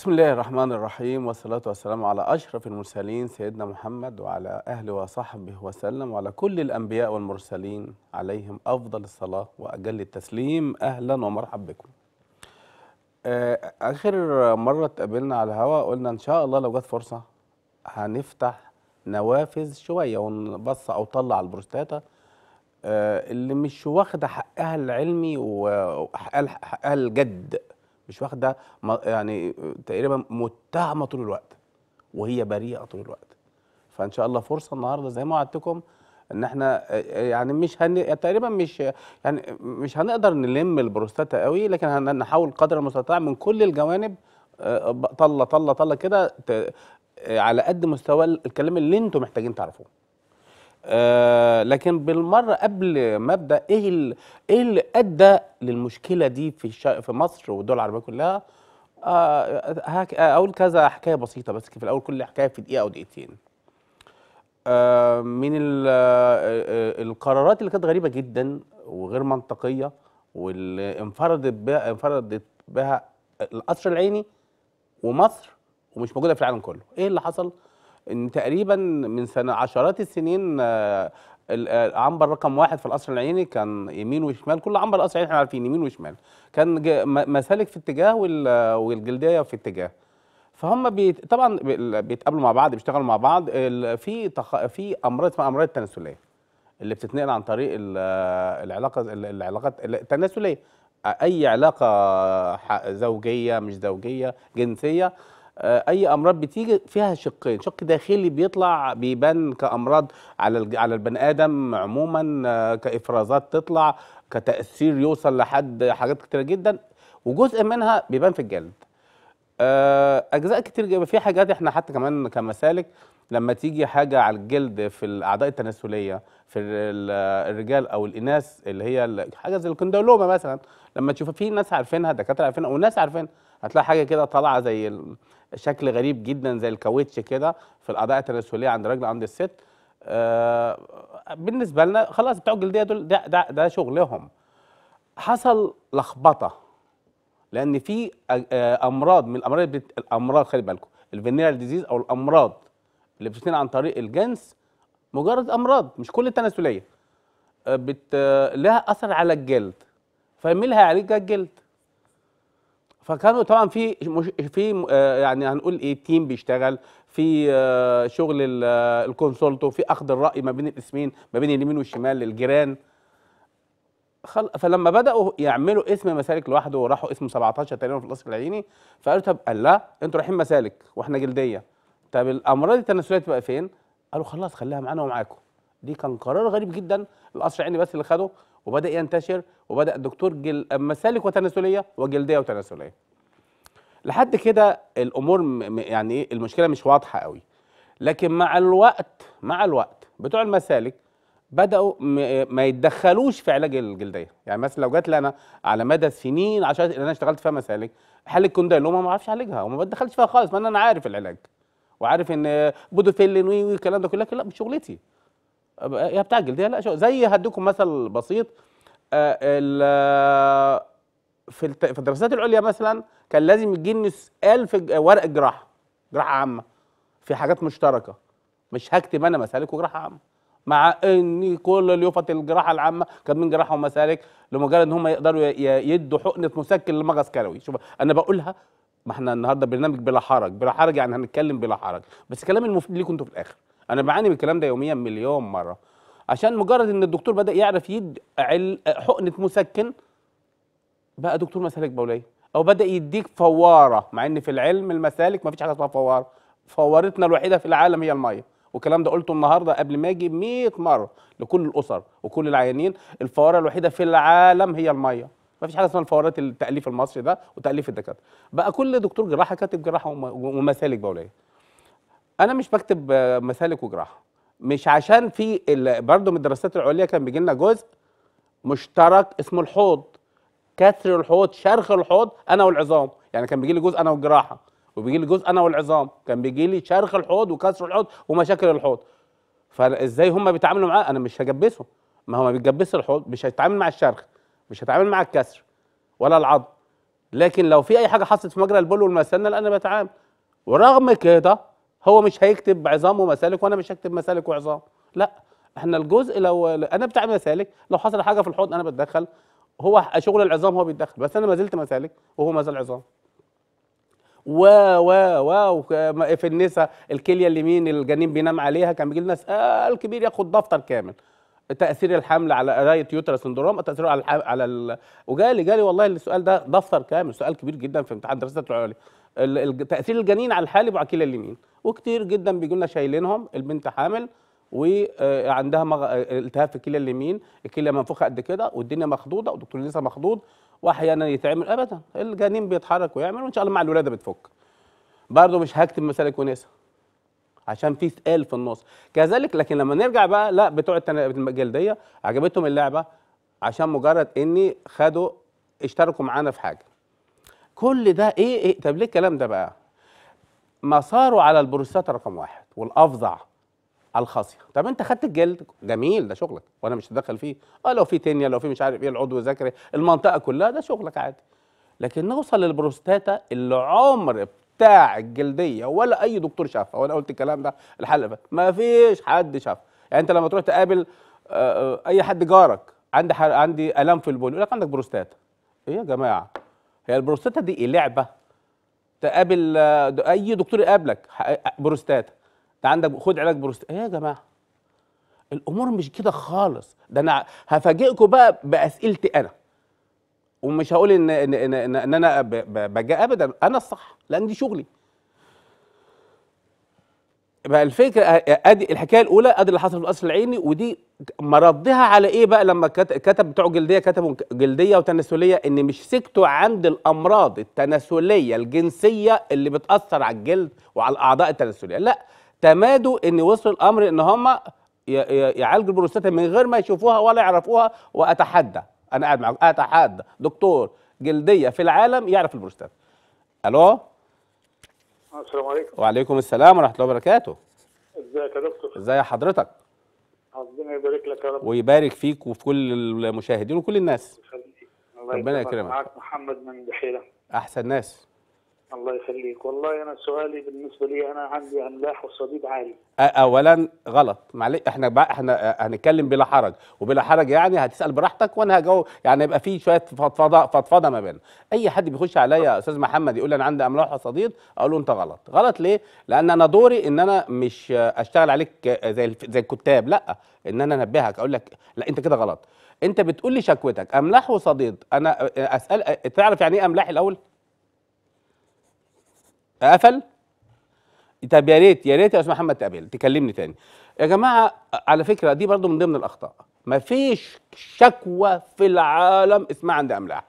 بسم الله الرحمن الرحيم والصلاة والسلام على أشرف المرسلين سيدنا محمد وعلى أهله وصحبه وسلم وعلى كل الأنبياء والمرسلين عليهم أفضل الصلاة وأجل التسليم أهلا ومرحبا بكم آه، آخر مرة اتقابلنا على الهواء قلنا إن شاء الله لو جت فرصة هنفتح نوافذ شوية ونبص أو طلع على البروستاتا آه، اللي مش واخدة حقها العلمي وحقها الجد مش واخده يعني تقريبا متهمه طول الوقت وهي بريئه طول الوقت فان شاء الله فرصه النهارده زي ما وعدتكم ان احنا يعني مش هن... تقريبا مش يعني مش هنقدر نلم البروستاتا قوي لكن هنحاول قدر المستطاع من كل الجوانب آه، طله طله طله كده ت... على قد مستوى الكلام اللي انتم محتاجين تعرفوه آه، لكن بالمره قبل ما ابدا ايه ال... ايه اللي ادى للمشكله دي في الش... في مصر والدول العربيه كلها آه هك... اقول كذا حكايه بسيطه بس في الاول كل حكايه في دقيقه او دقيقتين آه من ال... آه, آه، القرارات اللي كانت غريبه جدا وغير منطقيه واللي انفردت بها انفردت بها القصر العيني ومصر ومش موجوده في العالم كله ايه اللي حصل ان تقريبا من سنة عشرات السنين آه، آه، عنبر رقم واحد في القصر العيني كان يمين وشمال كل عنبر القصر العيني احنا عارفين يمين وشمال كان مسالك في اتجاه والجلديه في اتجاه فهم بيت طبعا بيتقابلوا مع بعض بيشتغلوا مع بعض في تخ... في امراض اسمها امراض تناسليه اللي بتتنقل عن طريق العلاقه العلاقات التناسليه اي علاقه زوجيه مش زوجيه جنسيه آه، اي امراض بتيجي فيها شقين شق داخلي بيطلع بيبان كامراض على على البني ادم عموما آه، كافرازات تطلع كتاثير يوصل لحد حاجات كتيره جدا وجزء منها بيبان في الجلد آه، اجزاء كتير جدا في حاجات احنا حتى كمان كمسالك لما تيجي حاجه على الجلد في الاعضاء التناسليه في الرجال او الاناث اللي هي حاجه زي الكوندولوما مثلا لما تشوف في ناس عارفينها دكاتره عارفينها وناس عارفينها هتلاقي حاجه كده طالعه زي شكل غريب جدا زي الكاوتش كده في الاعضاء التناسليه عند الراجل عند الست آه، بالنسبه لنا خلاص بتوع الجلديه دول ده, ده, ده شغلهم حصل لخبطه لان في آه، آه، امراض من الامراض بت... الامراض خلي بالكم الفينيرال ديزيز او الامراض اللي بتتنقل عن طريق الجنس مجرد امراض مش كل التناسليه بت... لها اثر على الجلد فمين اللي هيعالجها الجلد فكانوا طبعا في مش في آه، يعني هنقول ايه تيم بيشتغل في آه، شغل آه، الكونسولتو في اخذ الراي ما بين الاسمين ما بين اليمين والشمال للجيران خل... فلما بداوا يعملوا اسم مسالك لوحده وراحوا اسمه 17 تقريبا في القصر العيني فقالوا طب قال لا انتوا رايحين مسالك واحنا جلديه طب الامراض التناسليه تبقى فين؟ قالوا خلاص خليها معانا ومعاكم دي كان قرار غريب جدا القصر العيني بس اللي خده وبدا ينتشر وبدا الدكتور جل مسالك وتناسليه وجلديه وتناسليه لحد كده الامور م... يعني ايه المشكله مش واضحه قوي لكن مع الوقت مع الوقت بتوع المسالك بداوا م... ما يتدخلوش في علاج الجلديه يعني مثلا لو جات لي انا على مدى سنين عشان اللي انا اشتغلت فيها مسالك حل الكونديل اللي هم ما اعرفش اعالجها وما بتدخلش فيها خالص ما انا عارف العلاج وعارف ان بودوفيلين والكلام ده كله لكن لا مش شغلتي هي بتعجل دي لا شو زي هديكم مثل بسيط آه، في في الدراسات العليا مثلا كان لازم يجيني في ورق جراحه جراحه عامه في حاجات مشتركه مش هكتب انا مسالك وجراحه عامه مع ان كل اليوفة الجراحه العامه كاتبين جراحه ومسالك لمجرد ان هم يقدروا يدوا حقنه مسكن لمغص كلوي شوف انا بقولها ما احنا النهارده برنامج بلا حرج بلا حرج يعني هنتكلم بلا حرج بس كلام المفيد ليكم انتوا في الاخر انا بعاني من الكلام ده يوميا مليون مره عشان مجرد ان الدكتور بدا يعرف عل حقنه مسكن بقى دكتور مسالك بوليه او بدا يديك فواره مع ان في العلم المسالك ما فيش حاجه اسمها فواره فوارتنا الوحيده في العالم هي الميه والكلام ده قلته النهارده قبل ما اجي 100 مره لكل الاسر وكل العيانين الفواره الوحيده في العالم هي الميه ما فيش حاجه اسمها الفوارات التاليف المصري ده وتاليف الدكاتره بقى كل دكتور جراحه كاتب جراحه ومسالك بوليه انا مش بكتب آه، مسالك وجراحه مش عشان في برضه من الدراسات العليا كان بيجي لنا جزء مشترك اسمه الحوض كسر الحوض شرخ الحوض انا والعظام يعني كان بيجي لي جزء انا والجراحه وبيجي لي جزء انا والعظام كان بيجي لي شرخ الحوض وكسر الحوض ومشاكل الحوض فازاي هم بيتعاملوا معاه انا مش هجبسه ما هو ما بيتجبس الحوض مش هيتعامل مع الشرخ مش هيتعامل مع الكسر ولا العظم لكن لو في اي حاجه حصلت في مجرى البول والمثانه لا انا بتعامل ورغم كده هو مش هيكتب عظام ومسالك وانا مش هكتب مسالك وعظام لا احنا الجزء لو انا بتاع مسالك لو حصل حاجه في الحوض انا بتدخل هو شغل العظام هو بيتدخل بس انا ما زلت مسالك وهو ما زال عظام و و و في النساء الكليه اليمين الجنين بينام عليها كان بيجي لنا سؤال كبير ياخد دفتر كامل تاثير الحمل على قرايه يوترا سندروم تاثيره على على ال... وجالي جالي والله السؤال ده دفتر كامل سؤال كبير جدا في امتحان دراسه العليا تاثير الجنين على الحالب وعلى وعكيل اليمين وكتير جدا بيجوا لنا شايلينهم البنت حامل وعندها مغ... التهاب في الكلى اليمين الكلى منفوخه قد كده والدنيا مخضوضه ودكتور لسه مخضوض واحيانا يتعمل ابدا الجنين بيتحرك ويعمل وان شاء الله مع الولاده بتفك برضه مش هكتب مسالك ونسا عشان في سؤال في النص كذلك لكن لما نرجع بقى لا بتوع الجلديه عجبتهم اللعبه عشان مجرد اني خدوا اشتركوا معانا في حاجه كل ده ايه, إيه؟ طب ليه الكلام ده بقى مساره على البروستات رقم واحد والافظع الخاصيه طب انت خدت الجلد جميل ده شغلك وانا مش هتدخل فيه اه لو في تنيا لو في مش عارف ايه العضو الذكري المنطقه كلها ده شغلك عادي لكن نوصل للبروستاتا اللي عمر بتاع الجلديه ولا اي دكتور شافها وانا قلت الكلام ده الحلقه ما فيش حد شافها يعني انت لما تروح تقابل آه، آه، اي حد جارك عندي عندي الام في البول يقول لك عندك بروستاتا ايه يا جماعه هي البروستاتا دي لعبه تقابل آه، اي دكتور يقابلك آه، بروستاتا انت عندك خد علاج بروستاتا ايه يا جماعه الامور مش كده خالص ده انا هفاجئكم بقى باسئلتي انا ومش هقول ان ان ان, إن انا بجاء ابدا انا الصح لان دي شغلي بقى الفكره ادي الحكايه الاولى ادي اللي حصل في القصر العيني ودي مردها على ايه بقى لما كتب بتوع جلديه كتبوا جلديه وتناسليه ان مش سكتوا عند الامراض التناسليه الجنسيه اللي بتاثر على الجلد وعلى الاعضاء التناسليه لا تمادوا ان وصل الامر ان هم يعالجوا البروستاتا من غير ما يشوفوها ولا يعرفوها واتحدى انا قاعد معاكم اتحدى دكتور جلديه في العالم يعرف البروستاتا الو السلام عليكم وعليكم السلام ورحمه الله وبركاته ازيك يا دكتور ازي حضرتك ربنا يبارك لك يا رب ويبارك فيك وفي كل المشاهدين وكل الناس ربنا يكرمك معاك محمد من بحيره احسن ناس الله يخليك والله انا سؤالي بالنسبه لي انا عندي املاح وصديد عالي اولا غلط معلش احنا بقى احنا هنتكلم بلا حرج وبلا حرج يعني هتسال براحتك وانا هجاوب يعني هيبقى في شويه فضفضه فضفضه ما بيننا اي حد بيخش عليا يا استاذ محمد يقول لي انا عندي املاح وصديد اقول له انت غلط غلط ليه لان انا دوري ان انا مش اشتغل عليك زي زي الكتاب لا ان انا انبهك اقول لك لا انت كده غلط انت بتقول لي شكوتك املاح وصديد انا اسال تعرف يعني ايه املاح الاول قفل طب يا ريت يا ريت يا استاذ محمد تقابل تكلمني تاني يا جماعه على فكره دي برضو من ضمن الاخطاء ما فيش شكوى في العالم اسمها عند املاح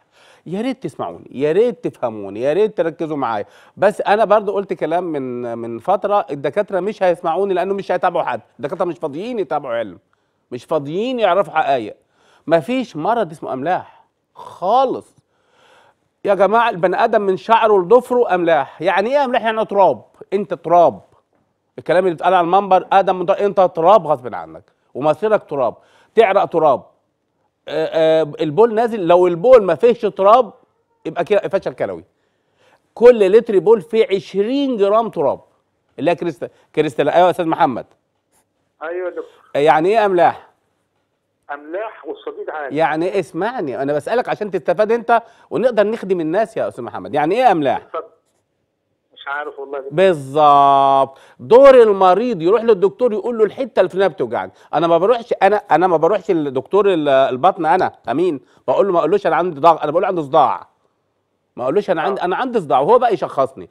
يا ريت تسمعوني يا ريت تفهموني يا ريت تركزوا معايا بس انا برضو قلت كلام من من فتره الدكاتره مش هيسمعوني لانه مش هيتابعوا حد الدكاتره مش فاضيين يتابعوا علم مش فاضيين يعرفوا حقائق ما فيش مرض اسمه املاح خالص يا جماعه البني ادم من شعره لضفره املاح يعني ايه املاح يعني تراب انت تراب الكلام اللي بيتقال على المنبر ادم من انت تراب غصب عنك ومصيرك تراب تعرق تراب آآ آه، آآ آه، البول نازل لو البول ما فيهش تراب يبقى كده فشل كلوي كل لتر بول فيه 20 جرام تراب اللي هي كريستال كريستال ايوه يا استاذ محمد ايوه دكتور يعني ايه املاح املاح والصديد عالي يعني اسمعني انا بسالك عشان تستفاد انت ونقدر نخدم الناس يا استاذ محمد يعني ايه املاح مش عارف والله بالظبط دور المريض يروح للدكتور يقول له الحته اللي الفلانيه بتوجعك انا ما بروحش انا انا ما بروحش لدكتور البطن انا امين بقول له ما اقولوش انا عندي ضغط انا بقول له عندي صداع ما اقولوش انا عندي آه. انا عندي صداع وهو بقى يشخصني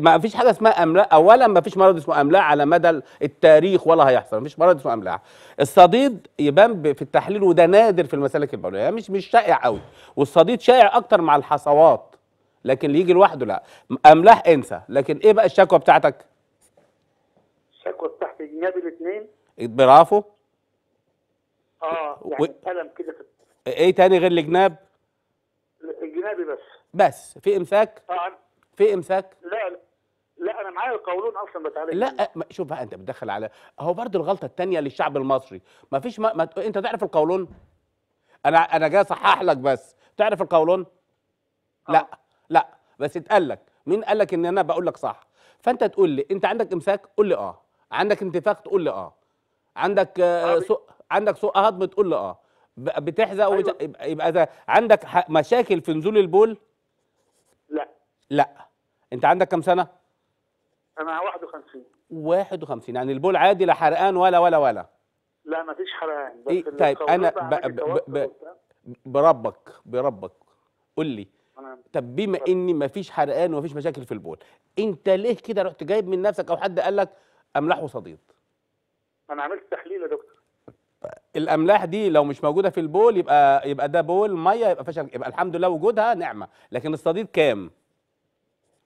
ما فيش حاجه اسمها املاح اولا ما فيش مرض اسمه املاح على مدى التاريخ ولا هيحصل ما فيش مرض اسمه املاح الصديد يبان في التحليل وده نادر في المسالك البوليه يعني مش مش شائع قوي والصديد شائع اكتر مع الحصوات لكن اللي يجي لوحده لا املاح انسى لكن ايه بقى الشكوى بتاعتك الشكوى بتاعت الجناب الاثنين برافو اه يعني و... كده في... ايه تاني غير الجناب الجنابي بس بس في امساك اه في امساك لا لا انا معايا القولون اصلا بتعالج لا شوف بقى انت بتدخل على هو برضو الغلطه الثانيه للشعب المصري ما فيش ما... ما... انت تعرف القولون انا انا جاي اصحح لك بس تعرف القولون آه. لا لا بس اتقال لك مين قال لك ان انا بقول لك صح فانت تقول لي انت عندك امساك قول لي اه عندك انتفاخ تقول لي اه عندك آه، سوء عندك سوء هضم تقول لي اه بتحزق أيوة. يبقى ده عندك مشاكل في نزول البول لا لا انت عندك كام سنه انا 51 51 يعني البول عادي لا حرقان ولا ولا ولا لا مفيش حرقان بس إيه؟ طيب انا ب... ب... ب... بربك بربك قول لي طب بما ان مفيش حرقان ومفيش مشاكل في البول انت ليه كده رحت جايب من نفسك او حد قال لك املاح وصديد انا عملت تحليل يا دكتور الاملاح دي لو مش موجوده في البول يبقى يبقى ده بول ميه يبقى فشل يبقى الحمد لله وجودها نعمه لكن الصديد كام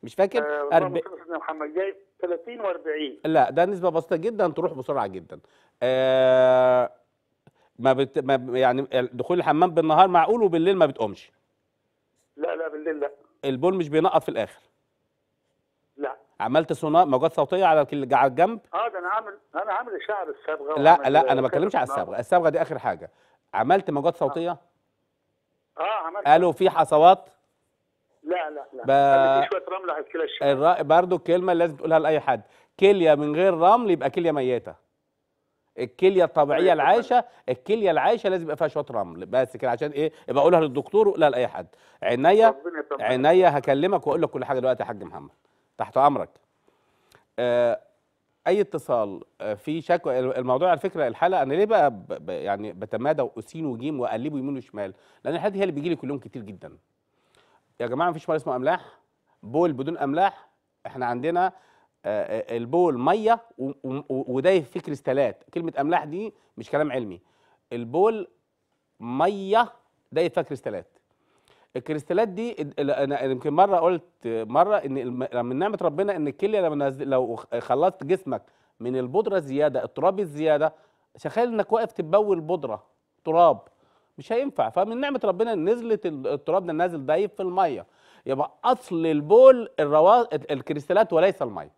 مش فاكر أه أرب... محمد جايب 30 و40 لا ده نسبه بسيطه جدا تروح بسرعه جدا آه ما, بت... ما يعني دخول الحمام بالنهار معقول وبالليل ما بتقومش لا لا بالليل لا البول مش بينقط في الاخر لا عملت سونار موجات صوتيه على على الجنب اه ده انا عامل انا عامل اشعه بالصبغه لا لا انا ما بتكلمش على الصبغه الصبغه دي اخر حاجه عملت موجات آه. صوتيه اه, آه عملت قالوا في حصوات لا لا لا ب... شويه رمل على الكلى الشمال الر... برضو الكلمه اللي لازم تقولها لاي حد كليه من غير رمل يبقى كليه ميته الكليه الطبيعيه العايشه الكليه العايشه لازم يبقى فيها شويه رمل بس كده عشان ايه ابقى اقولها للدكتور وقولها لاي حد عينيا عينيا هكلمك واقول لك كل حاجه دلوقتي يا حاج محمد تحت امرك آه، اي اتصال آه، في شكوى الموضوع على فكره الحلقه انا ليه بقى يعني بتمادى واسين وجيم واقلبه يمين وشمال لان الحاجات هي اللي بيجي لي كل يوم كتير جدا يا جماعه مفيش ميه اسمه املاح بول بدون املاح احنا عندنا آه، آه، البول ميه وده في كريستالات كلمه املاح دي مش كلام علمي البول ميه ده فيها كريستالات الكريستالات دي انا يمكن مره قلت مره ان من نعمه ربنا ان الكليه لما لو خلصت جسمك من البودره الزياده التراب الزياده تخيل انك واقف تبول بودره تراب مش هينفع فمن نعمه ربنا نزلت التراب ده نازل دايب في الميه يبقى اصل البول الروا... الكريستالات وليس الميه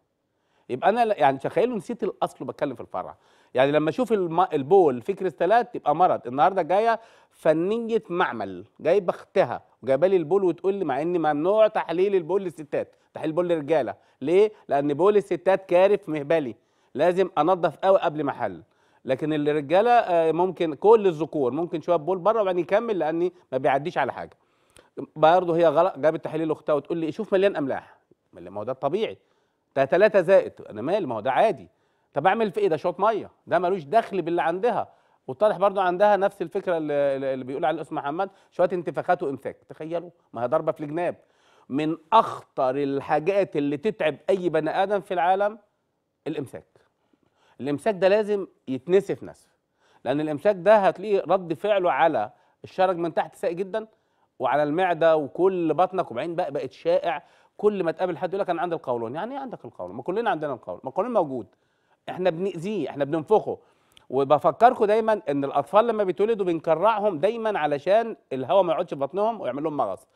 يبقى انا يعني تخيلوا نسيت الاصل بتكلم في الفرع يعني لما اشوف الم... البول فيه كريستالات يبقى مرض النهارده جايه فنيه معمل جايبه اختها وجايبه لي البول وتقول لي مع ان ممنوع تحليل البول للستات تحليل البول للرجاله ليه لان بول الستات كارف مهبلي لازم انظف قوي قبل ما احلل لكن الرجاله آه، ممكن كل الذكور ممكن شويه بول بره وبعدين يكمل لاني ما بيعديش على حاجه برضه هي غلط جابت تحليل اختها وتقول لي شوف مليان املاح ما هو ده الطبيعي ده ثلاثة زائد انا مالي ما هو ده عادي طب اعمل في ايه ده شوط ميه ده ملوش دخل باللي عندها وطالح برضو عندها نفس الفكره اللي, اللي بيقول عليها الاستاذ محمد شويه انتفاخات وامساك تخيلوا ما هي ضربه في الجناب من اخطر الحاجات اللي تتعب اي بني ادم في العالم الامساك الامساك ده لازم يتنسف نسف لان الامساك ده هتلاقيه رد فعله على الشرج من تحت سيء جدا وعلى المعده وكل بطنك وبعدين بقى بقت شائع كل ما تقابل حد يقول لك انا عندي القولون يعني ايه عندك القولون ما كلنا عندنا القولون ما القولون موجود احنا بنأذيه احنا بننفخه وبفكركم دايما ان الاطفال لما بيتولدوا بنكرعهم دايما علشان الهواء ما يقعدش في بطنهم ويعمل لهم مغص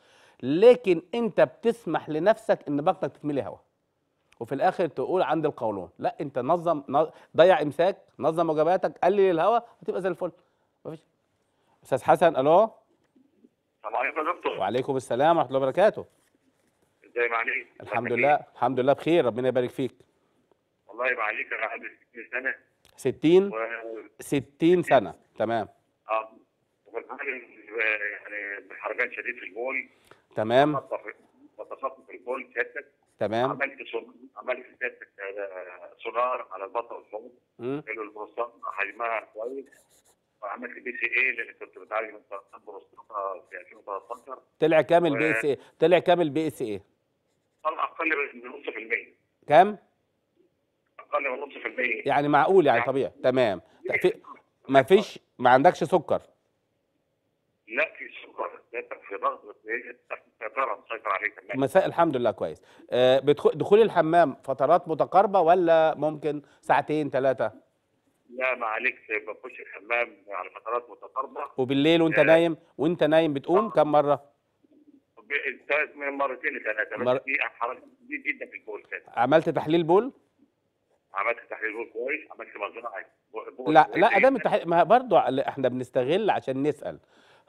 لكن انت بتسمح لنفسك ان بطنك تتملي هواء وفي الاخر تقول عند القولون لا انت نظم ضيع امساك نظم وجباتك قلل الهواء هتبقى زي الفل مفيش استاذ حسن الو السلام عليكم يا دكتور وعليكم السلام ورحمه الله وبركاته ازاي معلش الحمد لله الحمد لله بخير ربنا يبارك فيك والله يبقى عليك انا 60 سنه 60 و... 60 سنه تمام اه, آه، يعني بحركات شديده في البول تمام تصفف الجول سيادتك تمام عملت عملت سيادتك آه، سونار على البطن والحمض حلو البروستات حجمها كويس وعملت بي سي اي لان كنت بتعالج من سرطان بروستاتا في 2013 طلع كام البي اس اي طلع كام البي اس اي؟ طلع اقل من نص في المية كام؟ اقل من نص في المية يعني معقول يعني, يعني طبيعي تمام في ما فيش ما عندكش سكر لا في سكر في ضغط مساء الحمد لله كويس آه، دخول الحمام فترات متقاربه ولا ممكن ساعتين ثلاثه؟ لا ما عليك بخش الحمام على فترات متقاربه وبالليل وانت آه. نايم وانت نايم بتقوم آه. كم مره؟ من مرتين لثلاثه مر... بس دي حركه جدا في البول كده عملت تحليل بول؟ عملت تحليل بول كويس عملت مزرعه لا لا ادام التحليل ما برضه احنا بنستغل عشان نسال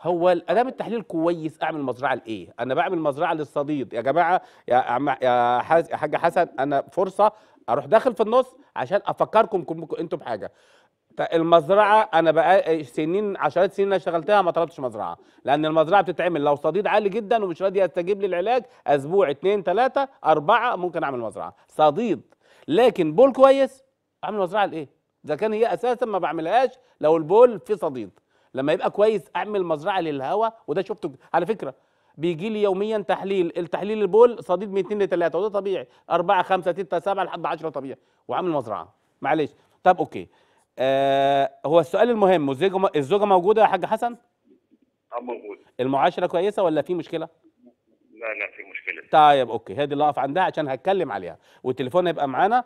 هو ادام التحليل كويس اعمل مزرعه لايه انا بعمل مزرعه للصديد يا جماعه يا عم يا حاج حسن انا فرصه اروح داخل في النص عشان افكركم انتم بحاجه المزرعه انا بقى سنين عشرات سنين انا اشتغلتها ما طلبتش مزرعه لان المزرعه بتتعمل لو صديد عالي جدا ومش راضي يستجيب لي العلاج اسبوع اتنين تلاته اربعه ممكن اعمل مزرعه صديد لكن بول كويس اعمل مزرعه لايه؟ اذا كان هي اساسا ما بعملهاش لو البول فيه صديد لما يبقى كويس اعمل مزرعه للهواء وده شفته على فكره بيجي لي يوميا تحليل التحليل البول صديد من 2 ل 3 وده طبيعي 4 5 6 7 لحد 10 طبيعي وعامل مزرعه معلش طب اوكي آه هو السؤال المهم الزوجه موجوده يا حاج حسن؟ اه موجوده المعاشره كويسه ولا في مشكله؟ لا لا في مشكله طيب اوكي هي دي اللي اقف عندها عشان هتكلم عليها والتليفون هيبقى معانا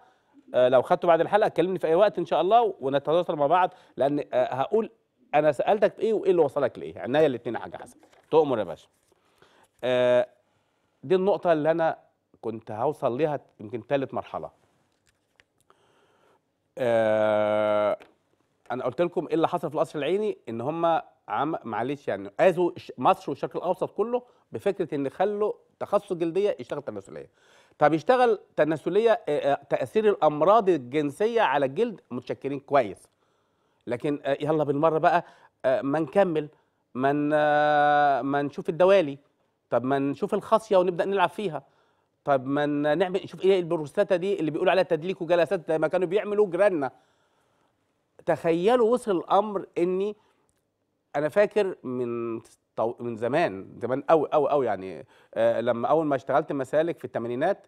آه لو خدته بعد الحلقه كلمني في اي وقت ان شاء الله ونتواصل مع بعض لان آه هقول انا سالتك في ايه وايه اللي وصلك لايه عناية الاثنين حاجه حاج حسن تؤمر يا باشا آه دي النقطه اللي انا كنت هوصل ليها يمكن ثالث مرحله آه انا قلت لكم ايه اللي حصل في القصر العيني ان هم عم معلش يعني اذوا مصر والشرق الاوسط كله بفكره ان خلوا تخصص جلديه يشتغل تناسليه طب يشتغل تناسليه آه، آه، تاثير الامراض الجنسيه على الجلد متشكلين كويس لكن آه، يلا بالمره بقى آه، ما نكمل ما آه، ما نشوف الدوالي طب ما نشوف الخاصيه ونبدا نلعب فيها طب ما نعمل نشوف ايه البروستاتا دي اللي بيقولوا عليها تدليك وجلسات زي ما كانوا بيعملوا جيراننا تخيلوا وصل الامر اني انا فاكر من طو... من زمان زمان قوي قوي قوي يعني آه لما اول ما اشتغلت مسالك في الثمانينات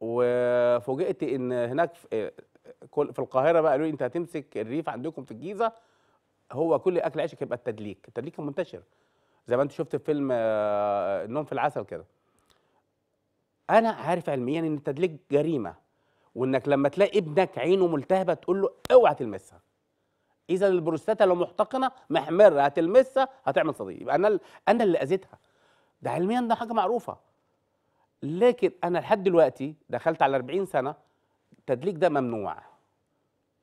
وفوجئت ان هناك كل في القاهره بقى قالوا لي انت هتمسك الريف عندكم في الجيزه هو كل اكل عيشك يبقى التدليك التدليك كان منتشر زي ما انت شفت في فيلم آه، النوم في العسل كده انا عارف علميا ان التدليك جريمه وانك لما تلاقي ابنك عينه ملتهبه تقول له اوعى تلمسها اذا البروستاتا لو محتقنه محمره هتلمسها هتعمل صديق يبقى انا انا اللي اذيتها ده علميا ده حاجه معروفه لكن انا لحد دلوقتي دخلت على 40 سنه التدليك ده ممنوع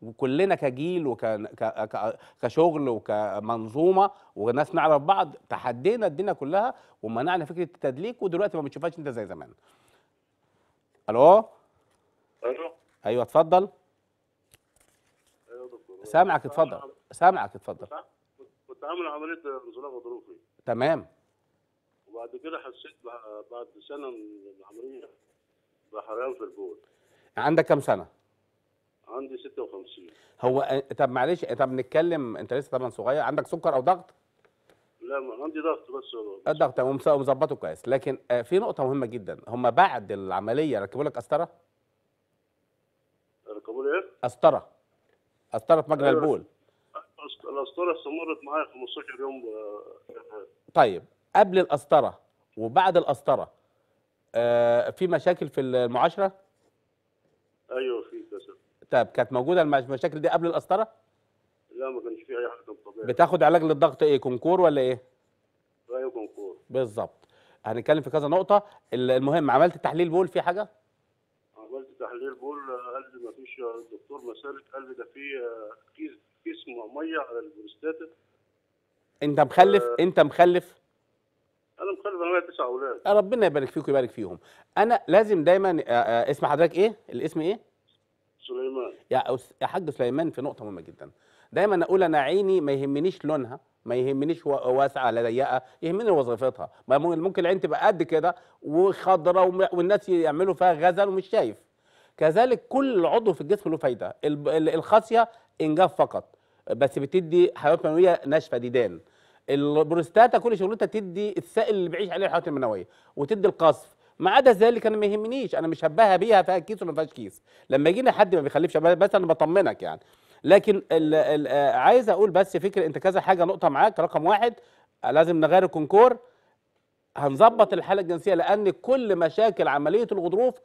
وكلنا كجيل وكشغل وكمنظومه وناس نعرف بعض تحدينا الدنيا كلها ومنعنا فكره التدليك ودلوقتي ما بتشوفهاش انت زي زمان الو الو ايوه اتفضل ايوه دكتور سامعك اتفضل سامعك اتفضل كنت عامل عمليه انزلاق غضروفي تمام وبعد كده حسيت بعد سنه من العمليه بحرقان في البول عندك كام سنه عندي 56 هو طب معلش طب نتكلم انت لسه طبعا صغير عندك سكر او ضغط لا ما عندي ضغط بس الضغط ومظبطه كويس لكن آه، في نقطه مهمه جدا هم بعد العمليه ركبوا لك قسطره ركبوا لي ايه قسطره قسطره في مجرى أيوة. البول القسطره استمرت معايا 15 يوم آه، طيب قبل القسطره وبعد القسطره آه، في مشاكل في المعاشره ايوه في كسر طب كانت موجوده المشاكل دي قبل القسطره؟ لا ما كانش في اي حاجه طبيعي بتاخد علاج للضغط ايه كونكور ولا ايه؟ ايوه كونكور بالظبط هنتكلم في كذا نقطه المهم عملت تحليل بول في حاجه؟ عملت تحليل بول قال لي ما فيش الدكتور مسالك قال لي ده في آه، كيس كيس ميه على البروستاتا انت مخلف آه. انت مخلف انا مخلف انا تسع اولاد ربنا يبارك فيك ويبارك فيهم انا لازم دايما آه، آه، اسم حضرتك ايه الاسم ايه سليمان يا يا حاج سليمان في نقطه مهمه جدا دايما اقول انا عيني ما يهمنيش لونها ما يهمنيش واسعه ولا ضيقه يهمني وظيفتها ما ممكن العين تبقى قد كده وخضراء والناس يعملوا فيها غزل ومش شايف كذلك كل عضو في الجسم له فايده الخاصيه انجاف فقط بس بتدي حيوانات منويه ناشفه ديدان البروستاتا كل شغلتها تدي السائل اللي بيعيش عليه الحيوانات المنويه وتدي القصف ما عدا ذلك انا ما يهمنيش انا مش هبها بيها فيها كيس ولا ما فيهاش كيس لما يجينا حد ما بيخلفش بس انا بطمنك يعني لكن الـ الـ آه، عايز اقول بس فكره انت كذا حاجه نقطه معاك رقم واحد لازم نغير الكونكور هنظبط الحاله الجنسيه لان كل مشاكل عمليه الغضروف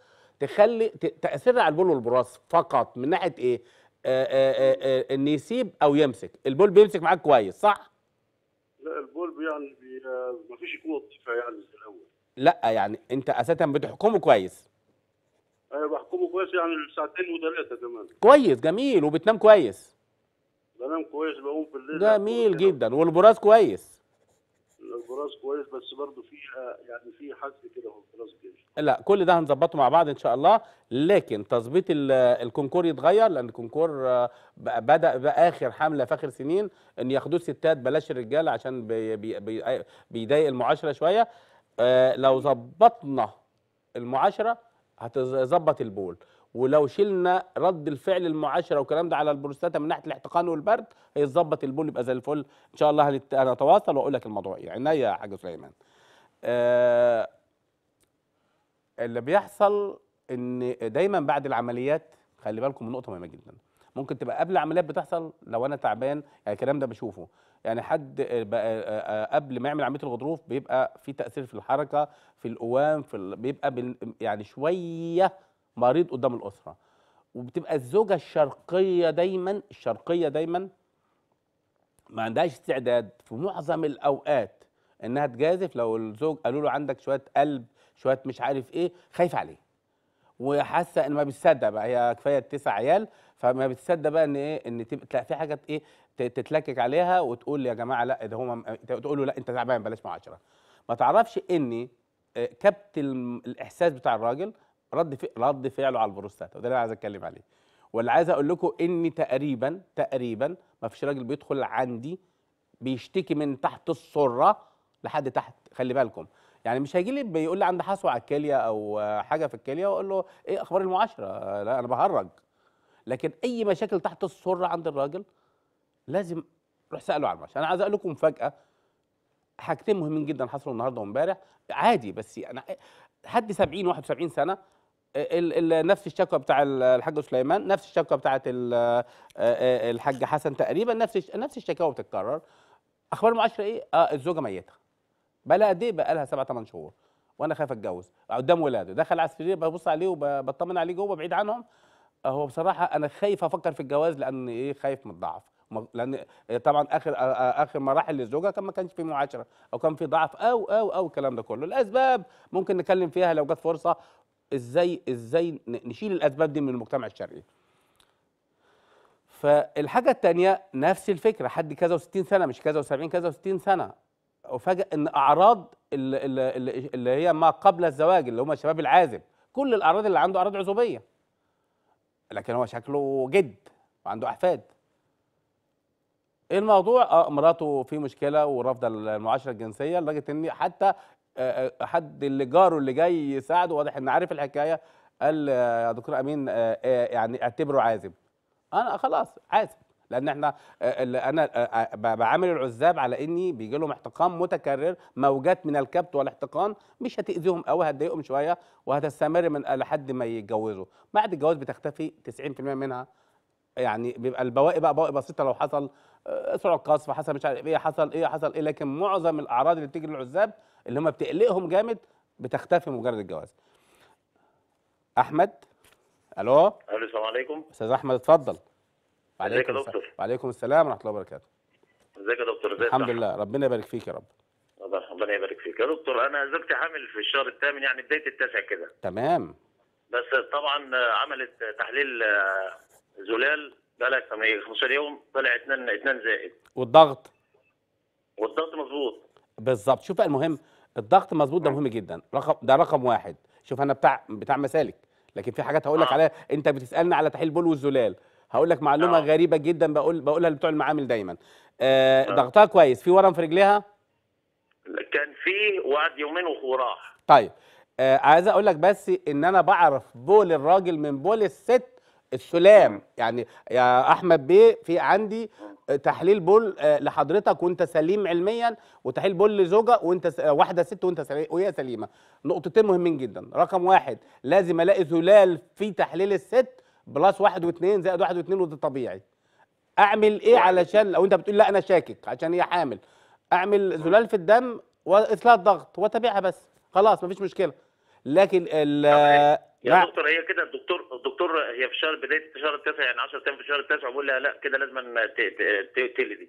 تخلي تاثيرها على البول والبراس فقط من ناحيه ايه آآ آه، آآ آه، آآ ان يسيب او يمسك البول بيمسك معاك كويس صح لا البول يعني بي... ما فيش يكون لطيفه يعني في الاول لا يعني انت اساسا بتحكمه كويس ايوه بحكمه كويس يعني ساعتين وثلاثه كمان كويس جميل وبتنام كويس بنام كويس بقوم الليل جميل جدا والبراز كويس راس كويس بس برضه في آه، يعني في حز كده في راس لا كل ده هنظبطه مع بعض ان شاء الله لكن تظبيط آه، الكونكور يتغير لان الكونكور آه، بدا باخر حمله في اخر سنين ان ياخدوه ستات بلاش الرجال عشان بي بي بيضايق المعاشره شويه لو ظبطنا المعاشره هتظبط البول ولو شلنا رد الفعل المعاشره والكلام ده على البروستاتا من ناحيه الاحتقان والبرد هيتظبط البول يبقى زي الفل ان شاء الله هنت... هنتواصل واقول لك الموضوع ايه عينيا يا حاج سليمان آه اللي بيحصل ان دايما بعد العمليات خلي بالكم من نقطه مهمه جدا ممكن تبقى قبل العمليات بتحصل لو انا تعبان يعني الكلام ده بشوفه يعني حد آه، آه، آه، قبل ما يعمل عمليه الغضروف بيبقى في تاثير في الحركه في القوام في ال... بيبقى بال... يعني شويه مريض قدام الاسره وبتبقى الزوجه الشرقيه دايما الشرقيه دايما ما عندهاش استعداد في معظم الاوقات انها تجازف لو الزوج قالوا له عندك شويه قلب شويه مش عارف ايه خايفه عليه وحاسه ان ما بتصدق بقى هي كفايه تسع عيال فما بتصدق بقى ان ايه ان تلاقي في حاجه ايه تتلكك عليها وتقول يا جماعه لا ده هو تقول له لا انت تعبان بلاش معاشره ما تعرفش ان آه، كبت الاحساس بتاع الراجل رد في رد فعله على البروستاتا وده اللي انا عايز اتكلم عليه واللي عايز اقول لكم ان تقريبا تقريبا ما فيش راجل بيدخل عندي بيشتكي من تحت السره لحد تحت خلي بالكم يعني مش هيجي لي بيقول لي عندي حصوه على الكليه او حاجه في الكليه واقول له ايه اخبار المعاشره لا انا بهرج لكن اي مشاكل تحت السره عند الراجل لازم روح ساله على المعاشره انا عايز اقول لكم مفاجاه حاجتين مهمين جدا حصلوا النهارده وامبارح عادي بس انا حد 70 71 سنه نفس الشكوى بتاع الحاج سليمان نفس الشكوى بتاعه آه، آه، الحاج حسن تقريبا نفس نفس الشكاوى بتتكرر اخبار المعاشره ايه اه الزوجه ميته بقى لها قد ايه بقى لها 7 8 شهور وانا خايف اتجوز قدام ولاده دخل على السرير ببص عليه وبطمن عليه جوه بعيد عنهم هو بصراحه انا خايف افكر في الجواز لان ايه خايف من الضعف لان طبعا اخر آه، اخر مراحل للزوجه كان ما كانش في معاشره او كان في ضعف او او او الكلام ده كله الاسباب ممكن نتكلم فيها لو جت فرصه ازاي ازاي نشيل الاسباب دي من المجتمع الشرقي فالحاجه الثانيه نفس الفكره حد كذا و60 سنه مش كذا و70 كذا و60 سنه وفجأة ان اعراض اللي, اللي, اللي هي ما قبل الزواج اللي هم الشباب العازب كل الاعراض اللي عنده اعراض عزوبيه لكن هو شكله جد وعنده احفاد الموضوع آه، مراته في مشكله ورافضه المعاشره الجنسيه لدرجه ان حتى آه، آه، حد اللي جاره اللي جاي يساعده واضح ان عارف الحكايه قال آه، يا دكتور امين يعني اعتبره عازب انا خلاص عازب لان احنا انا بعامل العزاب على اني بيجي لهم احتقان متكرر موجات من الكبت والاحتقان مش هتاذيهم قوي هتضايقهم شويه وهتستمر من لحد ما يتجوزوا بعد الجواز بتختفي 90% منها يعني بيبقى البواقي بقى بواقي بسيطه لو حصل اسرع القصف حصل مش عارف ايه حصل ايه حصل ايه لكن معظم الاعراض اللي بتيجي للعزاب اللي هم بتقلقهم جامد بتختفي مجرد الجواز احمد الو الو السلام عليكم استاذ احمد اتفضل وعليكم يا دكتور وعليكم السلام ورحمه الله وبركاته ازيك يا دكتور ازيك الحمد لله ربنا يبارك فيك يا رب ربنا يبارك فيك يا دكتور انا زوجتي حامل في الشهر الثامن يعني بدايه التاسع كده تمام بس طبعا عملت تحليل آه، زلال ما هي 15 يوم طلع 2 2 زائد والضغط والضغط مظبوط بالظبط شوف بقى المهم الضغط مظبوط ده مهم جدا رقم ده رقم واحد شوف انا بتاع بتاع مسالك لكن في حاجات هقول لك آه. عليها انت بتسالني على تحليل البول والزلال هقول لك معلومه آه. غريبه جدا بقول بقولها لبتوع المعامل دايما آه آه. ضغطها كويس في ورم في رجليها كان في وقعد يومين وراح طيب آه عايز اقول لك بس ان انا بعرف بول الراجل من بول الست السلام يعني يا احمد بيه في عندي تحليل بول آه، لحضرتك وانت سليم علميا وتحليل بول لزوجة وانت آه، واحده ست وانت وهي سليمه نقطتين مهمين جدا رقم واحد لازم الاقي زلال في تحليل الست بلس واحد واثنين زائد واحد واثنين وده طبيعي اعمل ايه علشان لو انت بتقول لا انا شاكك عشان هي حامل اعمل زلال في الدم واثلاث ضغط وتابعها بس خلاص مفيش مشكله لكن يا لا. دكتور هي كده الدكتور الدكتور هي في شهر بدايه في شهر التاسع يعني 10 ايام في شهر التاسع بقول لها لا كده لازم دي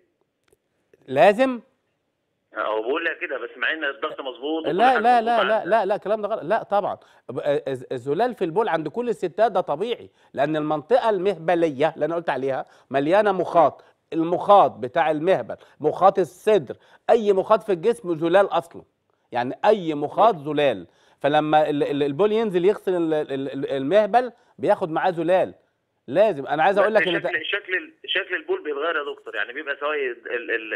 لازم؟ هو بقول لها كده بس مع ان الضغط مظبوط لا لا لا لا لا لا الكلام ده غلط لا طبعا آه، آه، الزلال في البول عند كل الستات ده طبيعي لان المنطقه المهبليه اللي انا قلت عليها مليانه مخاط المخاط بتاع المهبل مخاط الصدر اي مخاط في الجسم زلال اصلا يعني اي مخاط زلال فلما البول ينزل يغسل المهبل بياخد معاه زلال لازم انا عايز اقول لك إن شكل شكل شكل البول بيتغير يا دكتور يعني بيبقى سوي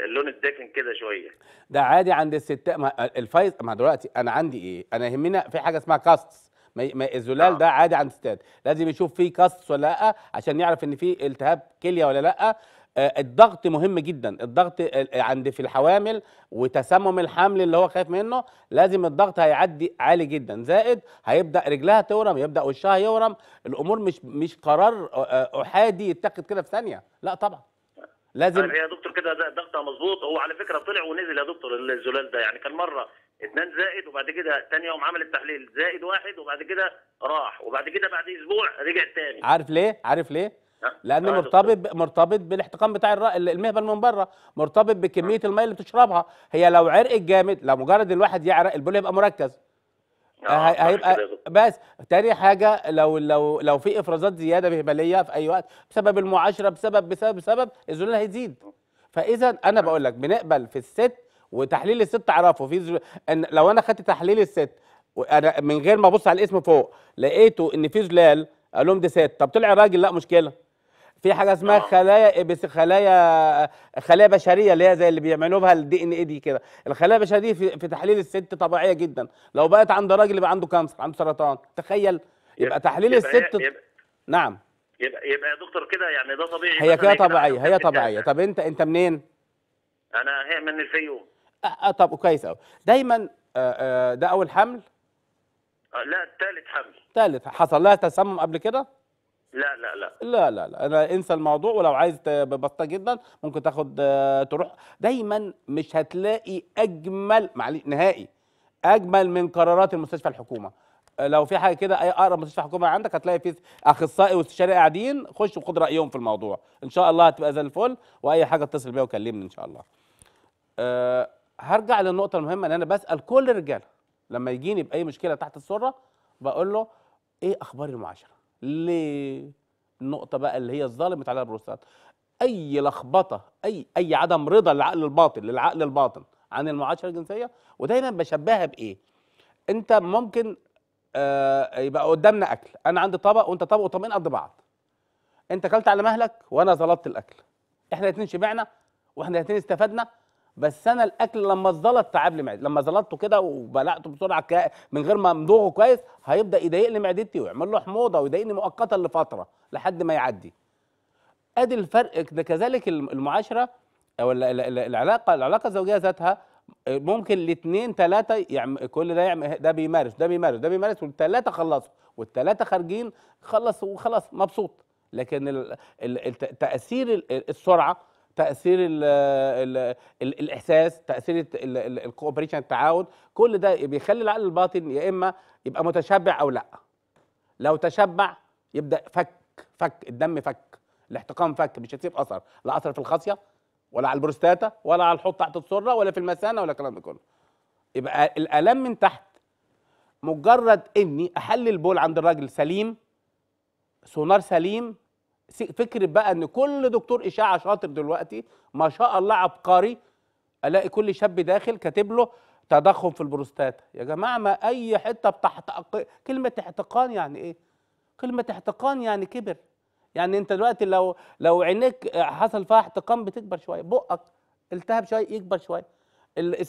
اللون الداكن كده شويه ده عادي عند الستات الفايز ما دلوقتي انا عندي ايه انا يهمنا في حاجه اسمها كاستس ما الزلال آه. ده عادي عند الستات لازم يشوف فيه كاستس ولا لا عشان يعرف ان فيه التهاب كليه ولا لا آه، الضغط مهم جدا الضغط عند في الحوامل وتسمم الحمل اللي هو خايف منه لازم الضغط هيعدي عالي جدا زائد هيبدا رجلها تورم يبدا وشها يورم الامور مش مش قرار آه، آه، احادي يتاخد كده في ثانيه لا طبعا لازم يا دكتور كده ضغطها مظبوط هو على فكره طلع ونزل يا دكتور الزلال ده يعني كان مره اثنين زائد وبعد كده ثاني يوم عمل التحليل زائد واحد وبعد كده راح وبعد كده بعد اسبوع رجع ثاني عارف ليه عارف ليه لان مرتبط مرتبط بالاحتقان بتاع المهبل من بره مرتبط بكميه الميه اللي بتشربها هي لو عرقت جامد لو مجرد الواحد يعرق البول هيبقى مركز آه، هيبقى بس تاني حاجه لو لو لو في افرازات زياده مهبليه في اي وقت بسبب المعاشره بسبب بسبب بسبب الزلول هيزيد فاذا انا بقول لك بنقبل في الست وتحليل الست اعرفه في زل... ان لو انا خدت تحليل الست وانا من غير ما ابص على الاسم فوق لقيته ان في زلال قال لهم دي ست طب طلع الراجل لا مشكله في حاجه اسمها آه. خلايا إيه، خلايا خلايا بشريه اللي هي زي اللي بيعملوا بها الدي ان اي دي كده الخلايا البشريه دي في, في تحليل الست طبيعيه جدا لو بقت عند راجل يبقى عنده كانسر عنده سرطان تخيل يبقى تحليل يبقى الست يبقى نعم يبقى يبقى يا دكتور كده يعني ده طبيعي هي كده طبيعيه هي طبيعيه طب انت انت منين انا هي من الفيوم اه, آه، طب كويس قوي دايما آه، ده اول حمل لا ثالث حمل ثالث حصل لها تسمم قبل كده لا لا لا لا لا لا انا انسى الموضوع ولو عايز ببساطه جدا ممكن تاخد آه، تروح دايما مش هتلاقي اجمل معلش نهائي اجمل من قرارات المستشفى الحكومه آه، لو في حاجه كده اي اقرب مستشفى حكومه عندك هتلاقي في اخصائي واستشاري قاعدين خش وخد رايهم في الموضوع ان شاء الله هتبقى زي الفل واي حاجه اتصل بيا وكلمني ان شاء الله أه هرجع للنقطه المهمه ان انا بسال كل الرجاله لما يجيني باي مشكله تحت السره بقول له ايه اخبار المعاشره للنقطه بقى اللي هي الظالم على البروستات اي لخبطه اي اي عدم رضا للعقل الباطن للعقل الباطن عن المعاشره الجنسيه ودايما بشبهها بايه انت ممكن آه يبقى قدامنا اكل انا عندي طبق وانت طبق وطبقين قد بعض انت اكلت على مهلك وانا ظلمت الاكل احنا الاثنين شبعنا واحنا الاثنين استفدنا بس انا الاكل لما اتظلط تعب لي معدتي لما زلطته كده وبلعته بسرعه من غير ما امضغه كويس هيبدا يضايق لي معدتي ويعمل له حموضه ويضايقني مؤقتا لفتره لحد ما يعدي ادي الفرق ده كذلك المعاشره او العلاقه العلاقه الزوجيه ذاتها ممكن الاثنين ثلاثه يعني كل ده يعمل ده بيمارس ده بيمارس ده بيمارس والثلاثه خلصوا والثلاثه خارجين خلص وخلاص مبسوط لكن تاثير السرعه تاثير الـ الـ الـ الاحساس تاثير الكوبريشن التعاون كل ده بيخلي العقل الباطن يا اما يبقى متشبع او لا لو تشبع يبدا فك فك الدم فك الاحتقان فك مش هتسيب اثر لا اثر في الخاصيه ولا على البروستاتا ولا على الحوض تحت السره ولا في المثانه ولا الكلام ده كله يبقى الالم من تحت مجرد اني احلل البول عند الراجل سليم سونار سليم فكره بقى ان كل دكتور اشعه شاطر دلوقتي ما شاء الله عبقري الاقي كل شاب داخل كاتب له تضخم في البروستاتا يا جماعه ما اي حته بتحتق كلمه احتقان يعني ايه كلمه احتقان يعني كبر يعني انت دلوقتي لو لو عينيك حصل فيها احتقان بتكبر شويه بقك التهب شويه يكبر شويه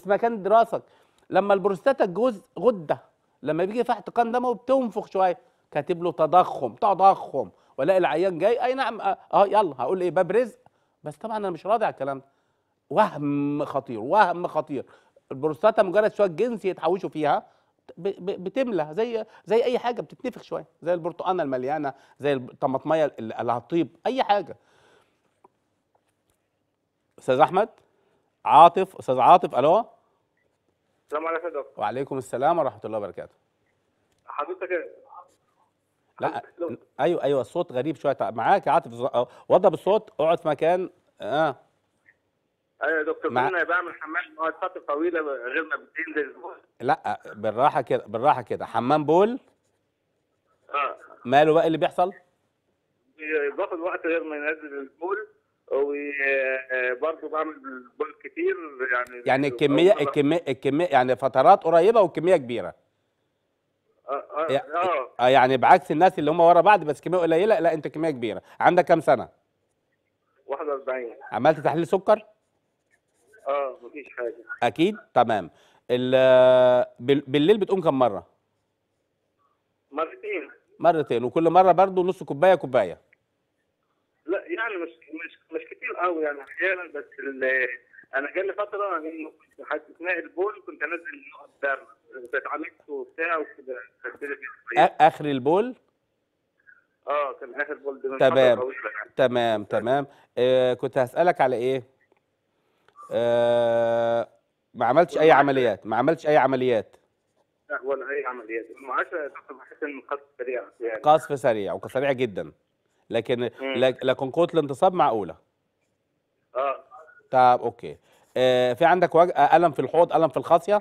مكان دراسك لما البروستاتا جزء غده لما بيجي فيها احتقان دمه بتنفخ شويه كاتب له تضخم تضخم والاقي العيان جاي اي نعم آه،, اه يلا هقول ايه باب رزق بس طبعا انا مش راضي على الكلام ده وهم خطير وهم خطير البروستاتا مجرد شويه جنس يتحوشوا فيها بتملى زي زي اي حاجه بتتنفخ شويه زي البرتقانه المليانه زي الطماطميه اللي هتطيب اي حاجه استاذ احمد عاطف استاذ عاطف الو السلام عليكم يا دكتور وعليكم السلام ورحمه الله وبركاته حضرتك إيه؟ لا ايوه ايوه الصوت غريب شويه معاك يا عاطف وضب الصوت اقعد في مكان اه ايوه يا دكتور مع... انا بعمل حمام بقعد فتره طويله غير ما بتنزل لا بالراحه كده بالراحه كده حمام بول اه ماله بقى اللي بيحصل؟ باخد وقت غير ما ينزل البول وبرضه بعمل بول كتير يعني يعني الكميه الكميه الكميه يعني فترات قريبه وكميه كبيره آه. اه يعني بعكس الناس اللي هم ورا بعض بس كميه قليله لا انت كميه كبيره عندك كام سنه 41 عملت تحليل سكر اه مفيش حاجه اكيد تمام بالليل بتقوم كم مره مرتين مرتين وكل مره برضو نص كوبايه كوبايه لا يعني مش مش مش كتير قوي يعني احيانا بس انا جالي فتره لما كنت حاسس البول كنت انزل نقط درمه وبتاع وكده اخر البول؟ اه كان اخر بول ده تمام يعني. تمام تمام آه كنت هسالك على ايه؟ آه ما عملتش اي عمليات ما عملتش اي عمليات لا ولا اي عمليات المعاشه بحس ان قصف سريع يعني قصف سريع وسريع جدا لكن لكن قوه الانتصاب معقوله اه طب اوكي آه في عندك وجه آه، الم في الحوض الم في الخاصيه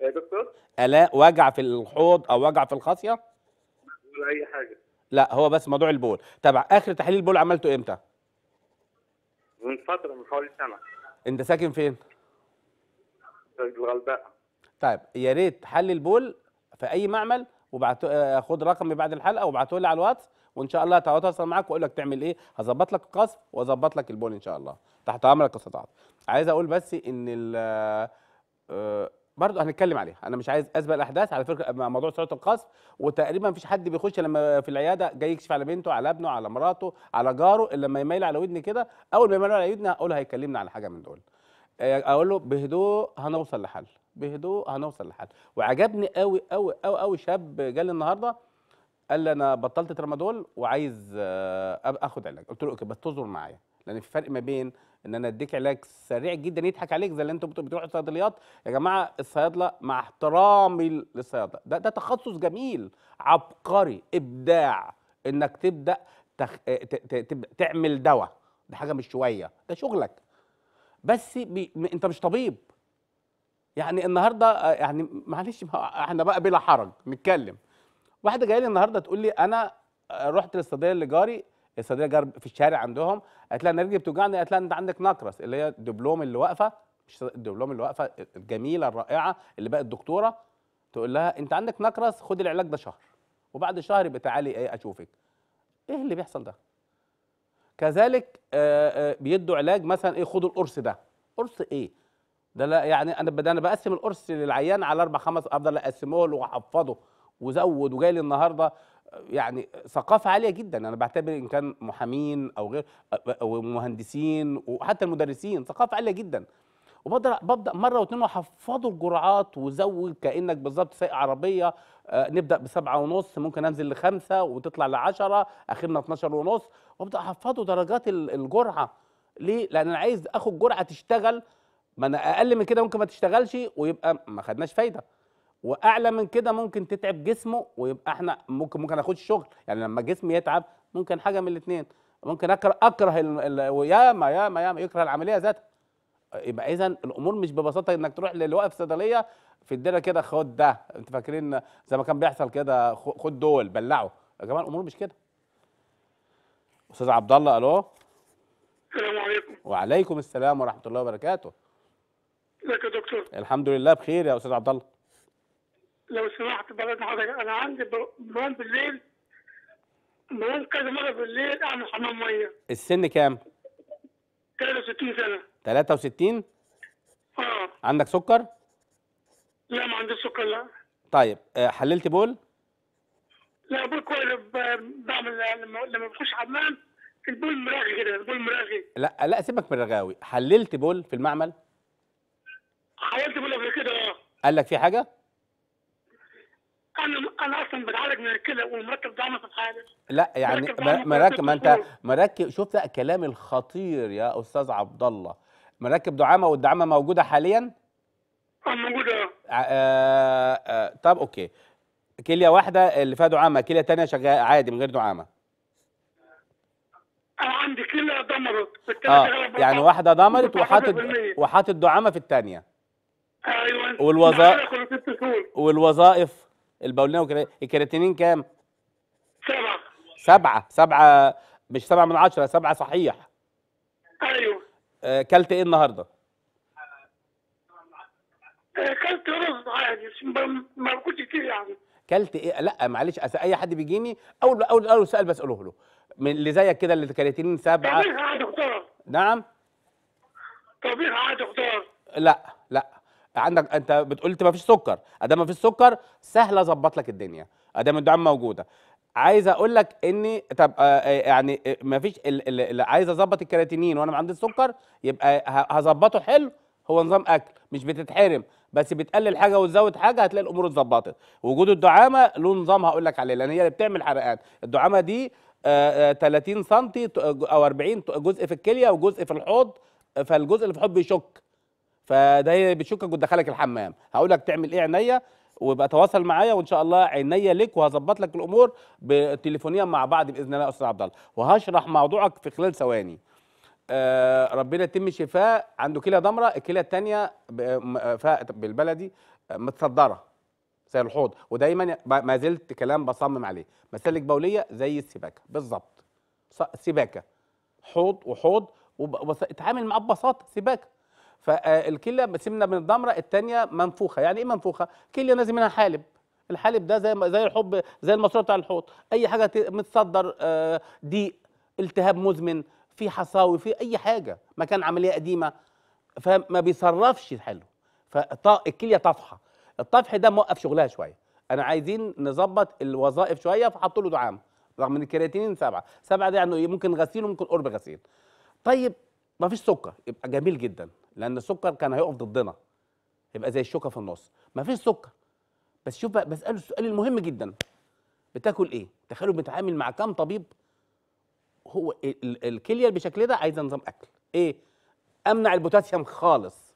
يا إيه، دكتور الاء وجع في الحوض او وجع في الخاصيه ولا اي حاجه لا هو بس موضوع البول طب اخر تحليل البول عملته امتى من فتره من حوالي سنه انت ساكن فين في الغلباء طيب يا ريت حل البول في اي معمل وبعت آه، خد رقمي بعد الحلقه وابعته لي على الواتس وان شاء الله هتواصل معاك واقول لك تعمل ايه هظبط لك القصف واظبط لك البول ان شاء الله تحت امرك استطعت عايز اقول بس ان ال آه، برضه هنتكلم عليها انا مش عايز اسبق الاحداث على فكره موضوع سرعه القصف وتقريبا مفيش حد بيخش لما في العياده جاي يكشف على بنته على ابنه على مراته على جاره الا لما يميل على ودني كده اول ما يميل على ودني اقول هيكلمنا على حاجه من دول آه، اقول له بهدوء هنوصل لحل بهدوء هنوصل لحل وعجبني قوي قوي قوي قوي شاب جالي النهارده قال لي انا بطلت ترامادول وعايز آه، اخد علاج قلت له اوكي بس تصبر معايا لان في فرق ما بين ان انا اديك علاج سريع جدا يضحك عليك زي اللي انتوا بتروحوا الصيدليات يا جماعه الصيادله مع احترامي للصيادله ده ده تخصص جميل عبقري ابداع انك تبدا تخ... ت... ت... ت... تعمل دواء ده حاجه مش شويه ده شغلك بس بي... انت مش طبيب يعني النهارده آه، يعني معلش ما احنا بقى بلا حرج نتكلم واحده جايه لي النهارده تقول لي انا آه، رحت للصيدليه اللي جاري الصيدليه جار في الشارع عندهم قالت لها انا رجلي بتوجعني قالت لها انت عندك نقرس اللي هي الدبلوم اللي واقفه مش الدبلوم اللي واقفه الجميله الرائعه اللي بقت دكتوره تقول لها انت عندك نقرس خد العلاج ده شهر وبعد شهر يبقى تعالي ايه اشوفك ايه اللي بيحصل ده كذلك آه، آه، بيدوا علاج مثلا ايه خدوا القرص ده قرص ايه ده لا يعني انا بدأ انا بقسم القرص للعيان على اربع خمس افضل اقسمه له واحفظه وزود وجاي لي النهارده يعني ثقافه عاليه جدا انا بعتبر ان كان محامين او غير او مهندسين وحتى المدرسين ثقافه عاليه جدا وببدا ببدا مره واثنين وحفظوا الجرعات وزود كانك بالظبط سايق عربيه آه، نبدا بسبعة ونص ممكن انزل لخمسة وتطلع لعشرة اخرنا 12 ونص وابدا حفظوا درجات الجرعه ليه لان انا عايز اخد جرعه تشتغل ما انا اقل من كده ممكن ما تشتغلش ويبقى ما خدناش فايده واعلى من كده ممكن تتعب جسمه ويبقى احنا ممكن ممكن اخد شغل يعني لما جسمي يتعب ممكن حاجه من الاثنين ممكن اكره اكره وياما ياما ياما يكره العمليه ذاتها يبقى اذا الامور مش ببساطه انك تروح للواقف صيدليه في الدنيا كده خد ده انت فاكرين زي ما كان بيحصل كده خد دول بلعه يا جماعه الامور مش كده استاذ عبد الله الو السلام عليكم وعليكم السلام ورحمه الله وبركاته ازيك يا دكتور الحمد لله بخير يا استاذ عبد الله لو سمحت بلد حضرتك انا عندي بلان بالليل بقوم كذا مره بالليل اعمل حمام ميه السن كام؟ 63 سنه 63 اه عندك سكر؟ لا ما عنديش سكر لا طيب آه، حللت بول؟ لا بول كويس بعمل لما لما بخش حمام البول مراغي كده البول مراغي لا لا سيبك من الرغاوي حللت بول في المعمل؟ حللت بول قبل كده اه قال لك في حاجه؟ انا انا اصلا بتعالج من الكلى والمركب ده في الحاله لا يعني مراكب ما انت مراكب شوف لأ الكلام الخطير يا استاذ عبد الله مراكب دعامه والدعامه موجوده حاليا؟ اه موجوده آه, آه،, آه، طب اوكي كليه واحده اللي فيها دعامه كليه ثانيه شغاله عادي من غير دعامه انا عندي كليه ضمرت اه يعني واحده ضمرت وحاطط وحاطط دعامه في الثانيه ايوه والوظائف والوظائف البولينة والكرياتينين كام؟ سبعة سبعة سبعة مش سبعة من عشرة سبعة صحيح أيوه أكلت آه، كلت إيه النهاردة؟ أكلت آه، كلت رز عادي ما باكلش كتير يعني كلت ايه لا معلش أسأل اي حد بيجيني اول اول اول سؤال بساله له من اللي زيك كده اللي كرياتينين سبعه طبيعي عادي خضار نعم طبيعي عادي خضار لا عندك انت بتقول ما فيش سكر ادام ما فيش سكر سهل اظبط لك الدنيا ادام الدعم موجوده عايز اقول لك ان طب آه، آه، يعني آه، ما فيش عايز اظبط الكرياتينين وانا ما عنديش سكر يبقى هظبطه حلو هو نظام اكل مش بتتحرم بس بتقلل حاجه وتزود حاجه هتلاقي الامور اتظبطت وجود الدعامه له نظام هقول لك عليه لان هي اللي بتعمل حرقان الدعامه دي 30 سم او 40 جزء في الكليه وجزء في الحوض فالجزء اللي في الحوض بيشك فده بتشكك وتدخلك الحمام هقول لك تعمل ايه عينيا ويبقى تواصل معايا وان شاء الله عينيا لك وهظبط لك الامور تليفونيا مع بعض باذن الله يا استاذ عبد الله وهشرح موضوعك في خلال ثواني آه ربنا يتم شفاء عنده كلى ضمره الكلى الثانيه بالبلدي متصدره زي الحوض ودايما ما زلت كلام بصمم عليه مسالك بوليه زي السباكه بالظبط سباكه حوض وحوض وب... واتعامل معاه ببساطه سباكه فالكليه سمنه من الضمره الثانيه منفوخه يعني ايه منفوخه كليه نازل منها حالب الحالب ده زي زي الحب زي المصروف بتاع الحوض اي حاجه متصدر آه، ضيق التهاب مزمن في حصاوي في اي حاجه مكان عمليه قديمه فما بيصرفش حلو فالكليه طفحه الطفح ده موقف شغلها شويه انا عايزين نظبط الوظائف شويه فحطوا له دعامه رغم ان الكرياتينين سبعه سبعه ده يعني ممكن غسيل وممكن قرب غسيل طيب ما فيش سكر يبقى جميل جدا لان السكر كان هيقف ضدنا يبقى زي الشوكه في النص مفيش سكر بس شوف بقى بساله السؤال المهم جدا بتاكل ايه تخيلوا بتعامل مع كام طبيب هو الكليه بشكل ده عايزه نظام اكل ايه امنع البوتاسيوم خالص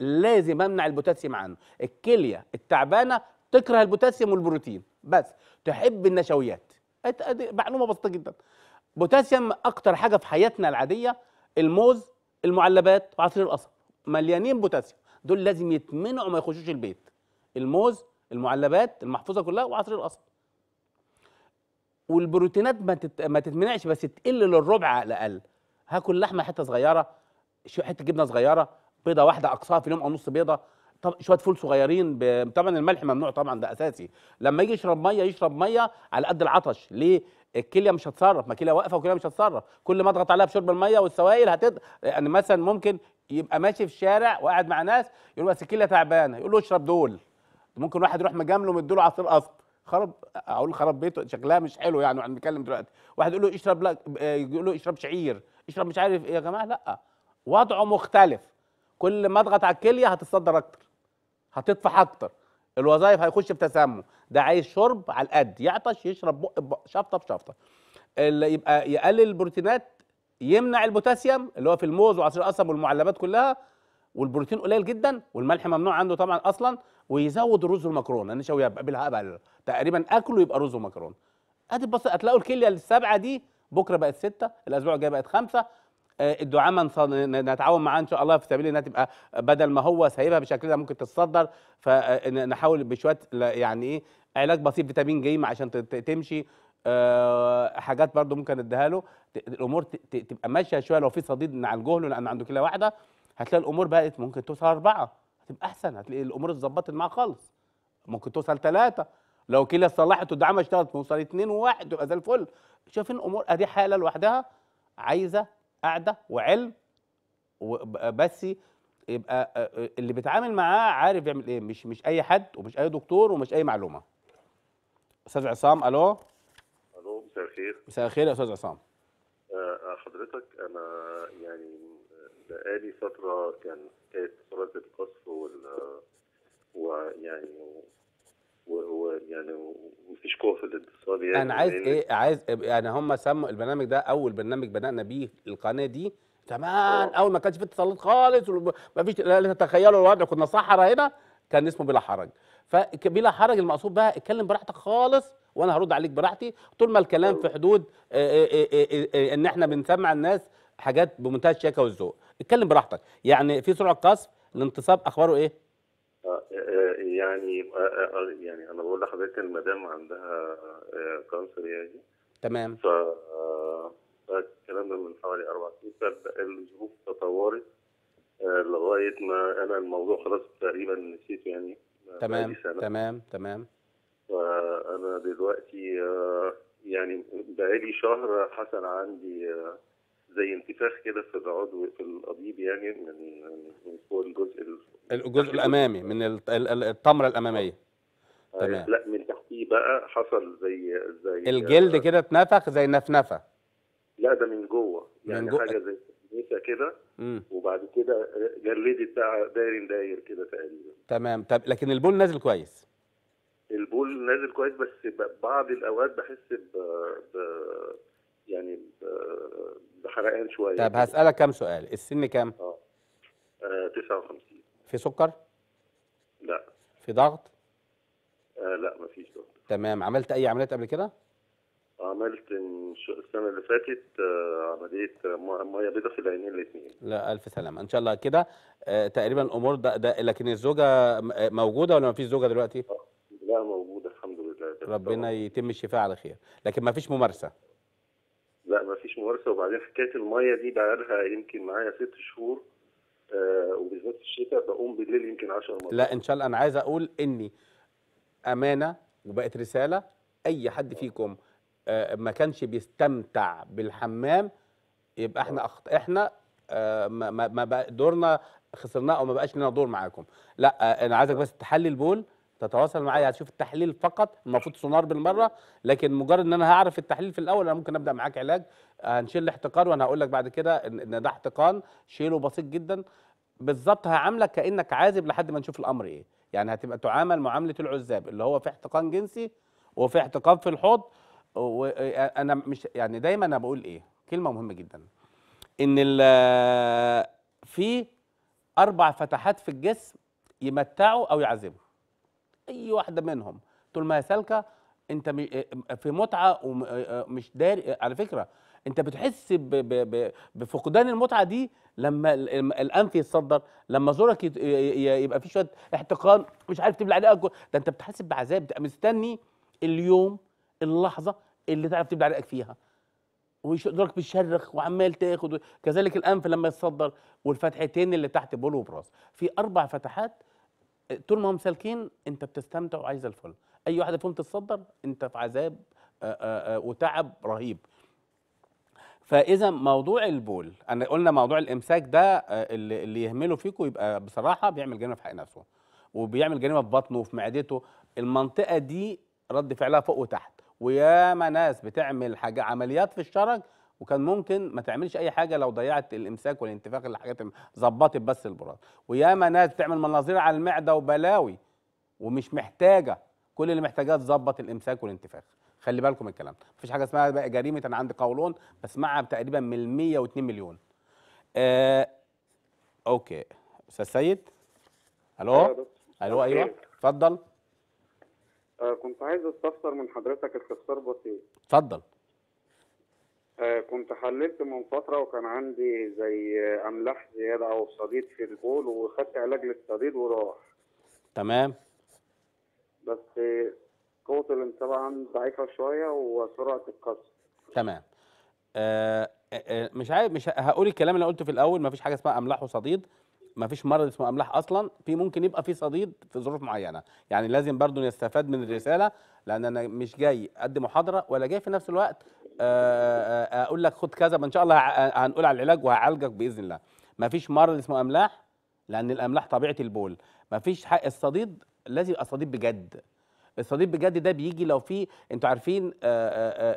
لازم امنع البوتاسيوم عنه الكليه التعبانه تكره البوتاسيوم والبروتين بس تحب النشويات معلومه بسيطه جدا بوتاسيوم اكتر حاجه في حياتنا العاديه الموز المعلبات وعصير القصب مليانين بوتاسيوم دول لازم يتمنعوا ما يخشوش البيت الموز المعلبات المحفوظه كلها وعصير القصب والبروتينات ما, تت... ما تتمنعش بس تقل للربع على الاقل هاكل لحمه حته صغيره حته جبنه صغيره بيضه واحده اقصاها في اليوم او نص بيضه طب شويه فول صغيرين ب... طبعا الملح ممنوع طبعا ده اساسي لما يجي يشرب ميه يشرب ميه على قد العطش ليه الكليه مش هتتصرف ما كليه واقفه وكليه مش هتتصرف كل ما اضغط عليها بشرب الميه والسوائل هتد يعني مثلا ممكن يبقى ماشي في الشارع وقاعد مع ناس يقول بس الكليه تعبانه يقول له اشرب دول ممكن واحد يروح مجامله له عصير قصب خرب اقول خرب بيته شكلها مش حلو يعني واحنا بنتكلم دلوقتي واحد يقول له اشرب لا يقول له اشرب شعير اشرب مش عارف ايه يا جماعه لا وضعه مختلف كل ما اضغط على الكليه هتتصدر اكتر هتطفح اكتر الوظائف هيخش في تسمم ده عايز شرب على القد يعطش يشرب بق بق شفطه بشفطه يبقى يقلل البروتينات يمنع البوتاسيوم اللي هو في الموز وعصير القصب والمعلبات كلها والبروتين قليل جدا والملح ممنوع عنده طبعا اصلا ويزود الرز والمكرونه انا شويه بالهبل تقريبا اكله يبقى رز ومكرونه ادي بص هتلاقوا الكليه السبعه دي بكره بقت سته الاسبوع الجاي بقت خمسه آه، الدعامه نتعاون معاه ان شاء الله في سبيل انها تبقى بدل ما هو سايبها بالشكل ده ممكن تتصدر فنحاول آه، بشويه يعني ايه علاج بسيط فيتامين جيم عشان تمشي آه، حاجات برضو ممكن اديها له الامور تبقى ماشيه شويه لو في صديد نعالجه له لان عنده كلى واحده هتلاقي الامور بقت ممكن توصل اربعه هتبقى احسن هتلاقي الامور اتظبطت معاه خالص ممكن توصل ثلاثه لو كلى اتصلحت والدعامه اشتغلت توصل اثنين وواحد تبقى زي الفل شايفين الامور ادي حاله لوحدها عايزه قاعده وعلم بس يبقى آه، آه، اللي بيتعامل معاه عارف يعمل ايه مش مش اي حد ومش اي دكتور ومش اي معلومه استاذ عصام الو الو مساء الخير مساء الخير يا استاذ عصام آه، حضرتك انا يعني بقالي فتره كان كانت اتصالات القصف وال ويعني ويعني ومفيش قوه في الاتصال يعني انا عايز ايه عايز إيه؟ يعني هم سموا البرنامج ده اول برنامج بدانا بيه القناه دي زمان آه. اول ما كانش في اتصالات خالص ومفيش لا تتخيلوا الوضع كنا صحراء هنا كان اسمه بلا حرج فبلا حرج المقصود بقى اتكلم براحتك خالص وانا هرد عليك براحتي طول ما الكلام في آه. حدود آه، ان احنا بنسمع الناس حاجات بمنتهى الشياكه والذوق اتكلم براحتك يعني في سرعه قصف الانتصاب اخباره ايه يعني يعني انا بقول لحضرتك المدام عندها كانسر يعني تمام ف الكلام ده من حوالي اربع سنين فالظروف تطورت آه، لغايه ما انا الموضوع خلاص تقريبا نسيته يعني تمام تمام تمام فانا دلوقتي آه، يعني بقالي شهر حصل عندي آه، زي انتفاخ كده في العضو في القضيب يعني من من فوق الجزء الجزء الامامي من التمره الاماميه آه، تمام لا من تحتيه بقى حصل زي زي الجلد آه، كده اتنفخ زي نفنفه لا ده من جوه يعني من جوه. حاجه زي نسا كده وبعد كده جلدت بقى داير داير كده تقريبا تمام طب لكن البول نازل كويس البول نازل كويس بس بعض الاوقات بحس ب... ب... يعني بحرقان شويه طب هسالك كام سؤال السن كام؟ اه 59 آه، في سكر؟ لا في ضغط؟ آه لا مفيش ضغط تمام عملت اي عمليات قبل كده؟ عملت السنه اللي فاتت آه، عمليه ميه بيضاء في العينين الاثنين لا الف سلامه ان شاء الله كده آه، تقريبا الامور ده, ده لكن الزوجه موجوده ولا ما فيش زوجه دلوقتي؟ لا موجوده الحمد لله ربنا يتم الشفاء على خير لكن ما فيش ممارسه فيش ممارسه وبعدين حكايه الميه دي بقى لها يمكن معايا ست شهور آه، وبالذات في الشتاء بقوم بالليل يمكن 10 مرات لا ان شاء الله انا عايز اقول اني امانه وبقت رساله اي حد آه. فيكم آه، ما كانش بيستمتع بالحمام يبقى احنا أخط... احنا ما ما دورنا خسرناه او ما بقاش لنا دور معاكم لا انا عايزك بس تحلي البول تتواصل معايا يعني هتشوف التحليل فقط المفروض سونار بالمره لكن مجرد ان انا هعرف التحليل في الاول انا ممكن ابدا معاك علاج هنشيل الاحتقان وانا هقول لك بعد كده ان ده احتقان شيله بسيط جدا بالظبط هعاملك كانك عازب لحد ما نشوف الامر ايه يعني هتبقى تعامل معامله العزاب اللي هو في احتقان جنسي وفي احتقان في الحوض وانا مش يعني دايما انا بقول ايه كلمه مهمه جدا ان في اربع فتحات في الجسم يمتعوا او يعذبوا اي واحده منهم طول ما هي سالكه انت آه، آه، في متعه ومش آه، داري على فكره انت بتحس بفقدان المتعه دي لما الانف يتصدر لما زورك يبقى في شويه احتقان مش عارف تبلع عليه ده انت بتحس بعذاب تبقى مستني اليوم اللحظه اللي تعرف تبلع عليك فيها وزورك بيشرخ وعمال تاخد كذلك الانف لما يتصدر والفتحتين اللي تحت بول وبراس في اربع فتحات طول ما هم سالكين انت بتستمتع وعايز الفل اي واحده فيهم تتصدر انت في عذاب آه، آه، آه، وتعب رهيب فاذا موضوع البول انا قلنا موضوع الامساك ده اللي, يهمله فيكم يبقى بصراحه بيعمل جريمه في حق نفسه وبيعمل جريمه في بطنه وفي معدته المنطقه دي رد فعلها فوق وتحت وياما ناس بتعمل حاجه عمليات في الشرج وكان ممكن ما تعملش اي حاجه لو ضيعت الامساك والانتفاخ الحاجات ظبطت بس البراز وياما ناس بتعمل مناظير على المعده وبلاوي ومش محتاجه كل اللي محتاجاه تظبط الامساك والانتفاخ خلي بالكم الكلام ده مفيش حاجه اسمها بقى جريمه انا عندي قولون بسمعها تقريبا من 102 مليون آه اوكي استاذ سيد الو أيوة الو ايوه اتفضل آه كنت عايز استفسر من حضرتك استفسار بسيط اتفضل آه، كنت حللت من فتره وكان عندي زي املاح زياده او صديد في البول وخدت علاج للصديد وراح تمام بس قوه الانساب عندي ضعيفه شويه وسرعه القذف تمام آه،, آه،, آه مش عارف مش هقول الكلام اللي قلته في الاول مفيش حاجه اسمها املاح وصديد ما فيش مرض اسمه املاح اصلا في ممكن يبقى في صديد في ظروف معينه يعني لازم برضو نستفاد من الرساله لان انا مش جاي ادي محاضره ولا جاي في نفس الوقت آه، آه، اقول لك خد كذا ما ان شاء الله آه، هنقول على العلاج وهعالجك باذن الله ما فيش مرض اسمه املاح لان الاملاح طبيعه البول ما فيش حق الصديد لازم يبقى صديد بجد الصديد بجد ده بيجي لو في انتوا عارفين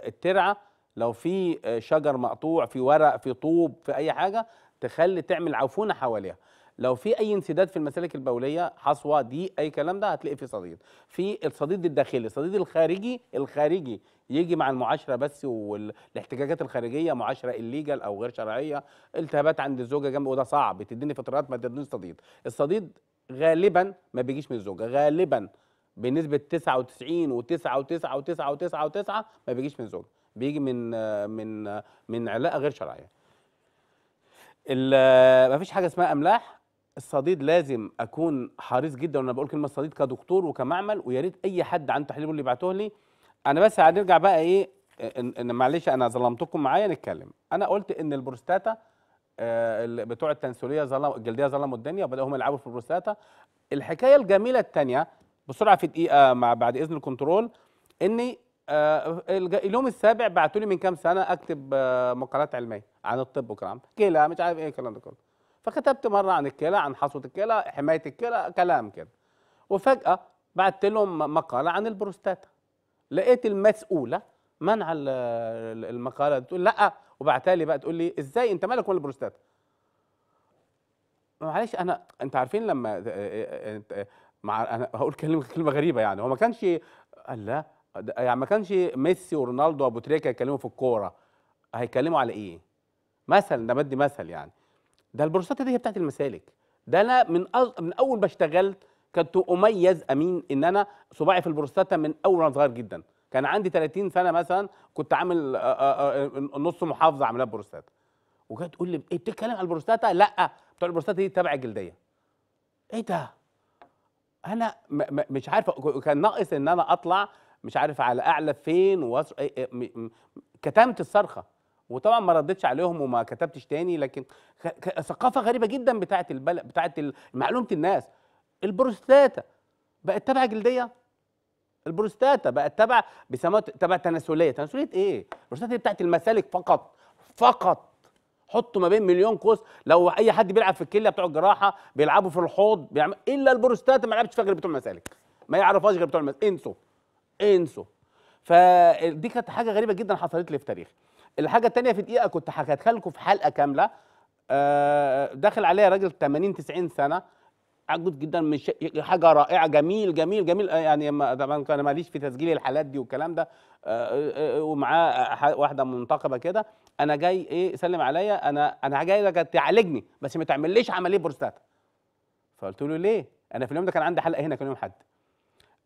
الترعه لو في شجر مقطوع في ورق في طوب في اي حاجه تخلي تعمل عفونه حواليها لو في اي انسداد في المسالك البوليه حصوه دي اي كلام ده هتلاقي في صديد في الصديد الداخلي الصديد الخارجي الخارجي يجي مع المعاشره بس والاحتجاجات الخارجيه معاشره الليجل او غير شرعيه التهابات عند الزوجه جنب وده صعب تديني فترات ما تدينيش صديد الصديد غالبا ما بيجيش من الزوجه غالبا بنسبه 99 و 99 و و99 ما بيجيش من الزوجه بيجي من من من علاقه غير شرعيه ما فيش حاجه اسمها املاح الصديد لازم اكون حريص جدا وانا بقول كلمه صديد كدكتور وكمعمل ويا ريت اي حد عنده تحليل اللي يبعته لي انا بس هنرجع بقى ايه ان معلش انا ظلمتكم معايا نتكلم انا قلت ان البروستاتا آه، بتوع التنسوليه ظلم الجلديه ظلموا الدنيا وبداوا هم يلعبوا في البروستاتا الحكايه الجميله الثانيه بسرعه في دقيقه مع بعد اذن الكنترول اني آه، اليوم السابع بعتولي لي من كام سنه اكتب آه، مقالات علميه عن الطب وكلام كده مش عارف ايه الكلام ده كله فكتبت مره عن الكلى عن حصوه الكلى حمايه الكلى كلام كده وفجاه بعت لهم مقاله عن البروستاتا لقيت المسؤوله منع المقاله تقول لا وبعتها لي بقى تقول لي ازاي انت مالك ولا البروستاتا معلش انا انت عارفين لما مع انا هقول كلمه كلمه غريبه يعني هو ما كانش قال لا يعني ما كانش ميسي ورونالدو وابو تريكه يتكلموا في الكوره هيتكلموا على ايه مثلا ده بدي مثل يعني ده البروستاتا دي هي بتاعت المسالك ده انا من أز... من اول ما اشتغلت كنت اميز امين ان انا صباعي في البروستاتا من اول وانا صغير جدا كان عندي 30 سنه مثلا كنت عامل آه، آه، آه، نص محافظه عاملاه بروستاتا وجت تقول لي ايه بتتكلم على البروستاتا لا بتوع البروستاتا دي تبع الجلديه ايه ده انا م م مش عارف كان ناقص ان انا اطلع مش عارف على اعلى فين وصر... إيه، إيه، كتمت الصرخه وطبعا ما ردتش عليهم وما كتبتش تاني لكن ثقافه غريبه جدا بتاعه البلد بتاعه معلومه الناس البروستاتا بقت تبع جلديه البروستاتا بقت تبع بيسموها تبع تناسليه تناسليه ايه البروستاتا بتاعه المسالك فقط فقط حطوا ما بين مليون قوس لو اي حد بيلعب في الكليه بتوع الجراحه بيلعبوا في الحوض بيعمل الا البروستاتا ما لعبتش فيها غير بتوع المسالك ما يعرفهاش غير بتوع المسالك انسوا انسوا فدي كانت حاجه غريبه جدا حصلت لي في تاريخي الحاجه الثانيه في دقيقه كنت حكيتها لكم في حلقه كامله آه، داخل عليا راجل 80 90 سنه عجوز جدا مش حاجه رائعه جميل جميل جميل آه، يعني طبعا انا ماليش في تسجيل الحالات دي والكلام ده آه، ومعاه واحده منتقبه كده انا جاي ايه سلم عليا انا انا جاي لك تعالجني بس ما تعمليش عمليه بروستاتا فقلت له ليه انا في اليوم ده كان عندي حلقه هنا كان يوم حد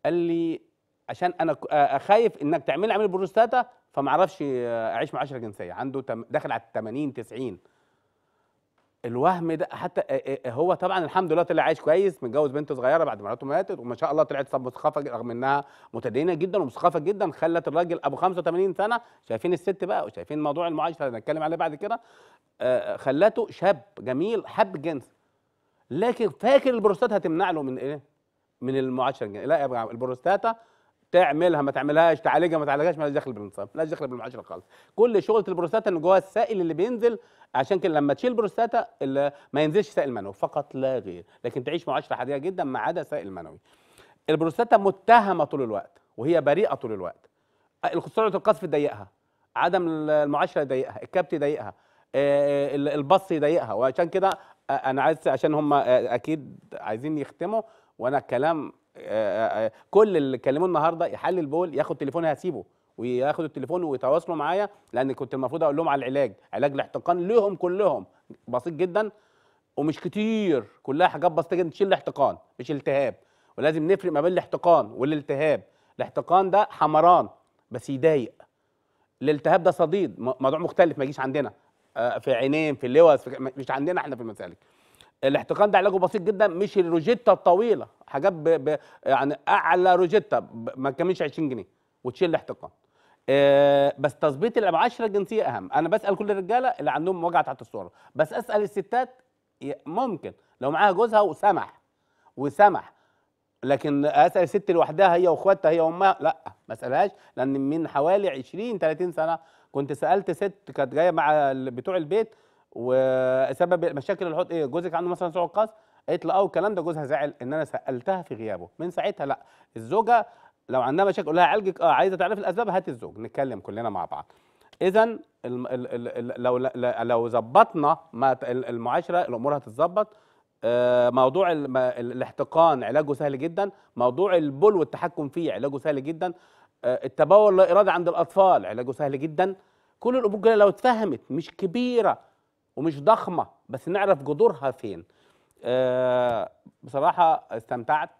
قال لي عشان انا خايف انك تعمل عمليه بروستاتا فما اعرفش آه، اعيش مع 10 جنسيه عنده داخل على 80 90 الوهم ده حتى آه، آه، هو طبعا الحمد لله طلع عايش كويس متجوز بنت صغيره بعد ما مراته ماتت وما شاء الله طلعت مثقفه رغم انها متدينه جدا ومثقفه جدا خلت الراجل ابو 85 سنه شايفين الست بقى وشايفين موضوع المعايشه اللي هنتكلم عليه بعد كده خلته شاب جميل حب الجنس لكن فاكر البروستات هتمنع له من ايه؟ من المعاشره الجنسيه لا يا البروستاتا تعملها ما تعملهاش تعالجها ما تعالجهاش ما دخل بالنظام لا دخل بالمعاشره خالص كل شغله البروستاتا ان جواها السائل اللي بينزل عشان كده لما تشيل بروستاتا ما ينزلش سائل منوي فقط لا غير لكن تعيش معاشره حريه جدا ما عدا سائل منوي البروستاتا متهمه طول الوقت وهي بريئه طول الوقت سرعه القذف تضيقها عدم المعاشره يضيقها الكبت يضيقها آه، آه، البص يضيقها وعشان كده آه، انا عايز عشان هم اكيد عايزين يختموا وانا كلام آه، آه، آه، كل اللي اتكلموا النهارده يحلل البول ياخد تليفوني هسيبه وياخد التليفون ويتواصلوا معايا لان كنت المفروض اقول لهم على العلاج علاج الاحتقان لهم كلهم بسيط جدا ومش كتير كلها حاجات بسيطه جدا تشيل الاحتقان مش التهاب ولازم نفرق ما بين الاحتقان والالتهاب الاحتقان ده حمران بس يضايق الالتهاب ده صديد موضوع مختلف ما يجيش عندنا في عينين في اللوز مش عندنا احنا في المسالك الاحتقان ده علاجه بسيط جدا مش الروجيتا الطويله حاجات ب... ب... يعني اعلى روجيتا ب... ما تكملش 20 جنيه وتشيل الاحتقان أه بس تظبيط العشره الجنسيه اهم انا بسال كل الرجاله اللي عندهم وجع تحت الصوره بس اسال الستات ممكن لو معاها جوزها وسمح وسمح لكن اسال الست لوحدها هي واخواتها هي وامها لا ما اسالهاش لان من حوالي 20 30 سنه كنت سالت ست كانت جايه مع بتوع البيت وسبب مشاكل الحوض ايه جوزك عنده مثلا سوء قصد قالت له اه الكلام ده جوزها زعل ان انا سالتها في غيابه من ساعتها لا الزوجه لو عندها مشاكل قول لها عالجك اه عايزه تعرف الاسباب هات الزوج نتكلم كلنا مع بعض اذا لو لو ظبطنا المعاشره الامور هتتظبط آه، موضوع الاحتقان علاجه سهل جدا موضوع البول والتحكم فيه علاجه سهل جدا آه، التبول لا ارادي عند الاطفال علاجه سهل جدا كل الامور لو اتفهمت مش كبيره ومش ضخمه بس نعرف جذورها فين آه بصراحه استمتعت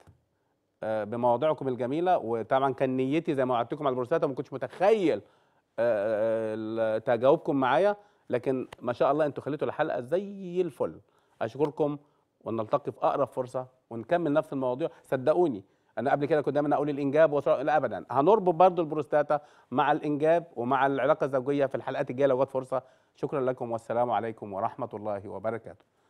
آه، بمواضيعكم الجميله وطبعا كان نيتي زي ما وعدتكم على البروستاتا ما كنتش متخيل آه، آه، تجاوبكم معايا لكن ما شاء الله انتوا خليتوا الحلقه زي الفل اشكركم ونلتقي في اقرب فرصه ونكمل نفس المواضيع صدقوني انا قبل كده كنت دايما اقول الانجاب وص... لا ابدا هنربط برضو البروستاتا مع الانجاب ومع العلاقه الزوجيه في الحلقات الجايه لو جت فرصه شكرا لكم والسلام عليكم ورحمه الله وبركاته